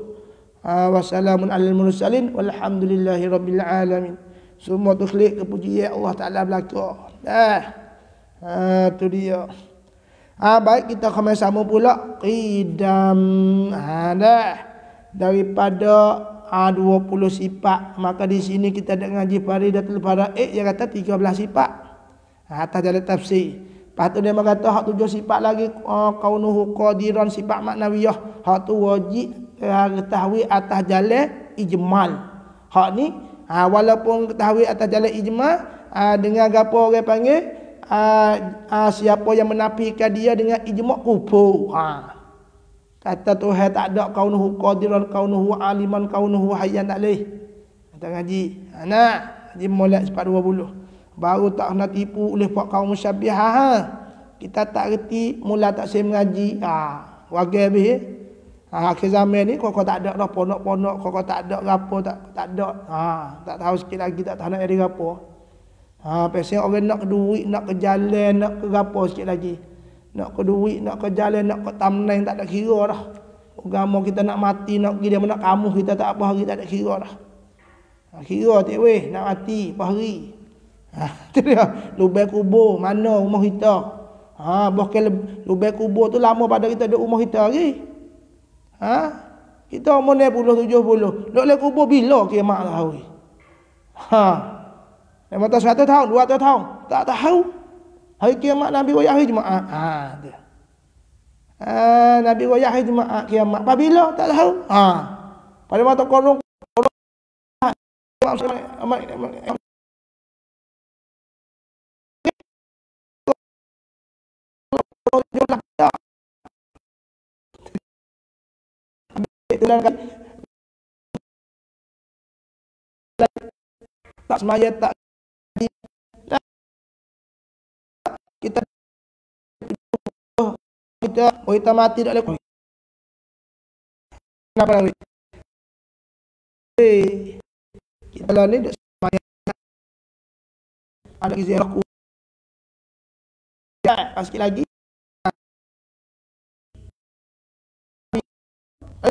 Ah, wassalamun alil mursalin. Walhamdulillahi rabbil alamin. Semua tu klik kepujian ya Allah Ta'ala berlaku. Dah. Eh, ha, tu dia. Ha, baik kita komen sama pula. Qidam. Ha, dah. Daripada 20 sifat. Maka di sini kita ada ngaji Faridatul Faraid yang kata 13 sifat. Atas jalan tafsir. Lepas dia mengatakan hak tujuh sifat lagi uh, kaunuhu qadiran sifat maknawiyah. Hak tu wajib uh, ketahui atas jalan ijmal. Hak ni uh, walaupun ketahui atas jalan ijmal uh, dengan apa orang panggil uh, uh, siapa yang menafikan dia dengan ijmak kufur. Ha. Kata Tuhan tak ada kaunuhu qadiran kaunuhu aliman kaunuhu hayyan alaih. Kata ngaji. Anak, ha, dia molek sepat buluh. Baru tak nak tipu oleh pak kaum musyabbih ha, ha. Kita tak reti mula tak saya mengaji. Ha, wage habis. Eh. Ha, akhir zaman ni kau tak ada dah ponok-ponok, kau tak ada apa tak tak ada. Ha, tak tahu sikit lagi tak tahu nak jadi apa. Ha, pasal orang nak duit, nak ke jalan, nak ke apa sikit lagi. Nak ke duit, nak ke jalan, nak ke tamnen tak ada kira dah. Agama kita nak mati, nak pergi dia nak kamu kita tak apa hari tak ada kira dah. Ha, kira tak weh, nak mati apa hari. Ha, (laughs) tu dia, lubai kubur, mana rumah kita. Ha, bahkan lubai kubur tu lama pada kita ada rumah kita lagi. Ha? Kita umur ni puluh tujuh puluh. Nak lihat kubur bila kiamat lah. Ha. Yang mata satu tahun, dua tahun. Tak tahu. Hari kiamat Nabi wayah hari jemaah. Ha, dia. ha Nabi wayah hari jemaah kiamat. Bila tak tahu. Ha. Pada waktu korun. Korun. Tak semaya tak kita kita kita mati lah dak lekoi kenapa lagi eh kita lalai dak supaya ada izin aku ya ah, eh, ah, asyik lagi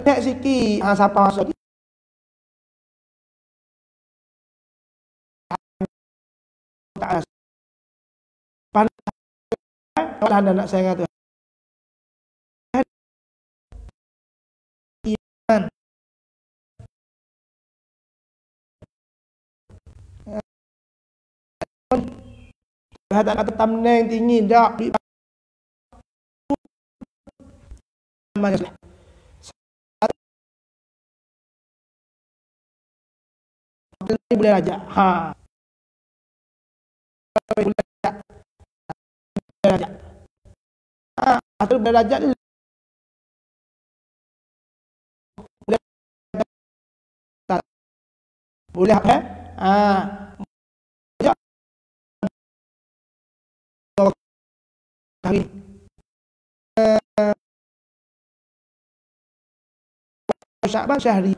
Tak siki, ha, siapa masuk tak ada. Kalau anda nak saya kata. Iman. Bahasa kata tamnen tinggi. Tak. Satu ini boleh aja. Ha. Boleh aja. Boleh raja. Atau derajat ni boleh apa? Ha. Kami eh. Syahban syahri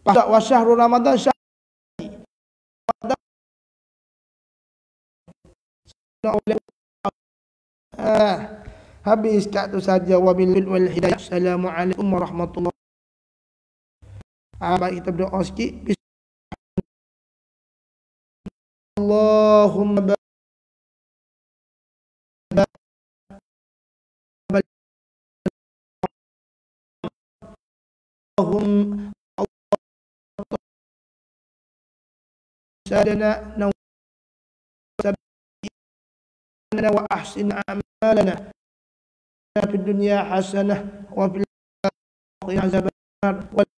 Pasal wa syahrul ramadhan syahri Pada Nak boleh Ah, habis tak tu saja. Wabillahi wal hidayah. Assalamualaikum warahmatullahi wabarakatuh. Ah, kita berdoa sikit. Allahumma ba اللهم اللهم سادنا نو لنا وأحسن أعمالنا في الدنيا حسنة وفي الآخرة عذاب النار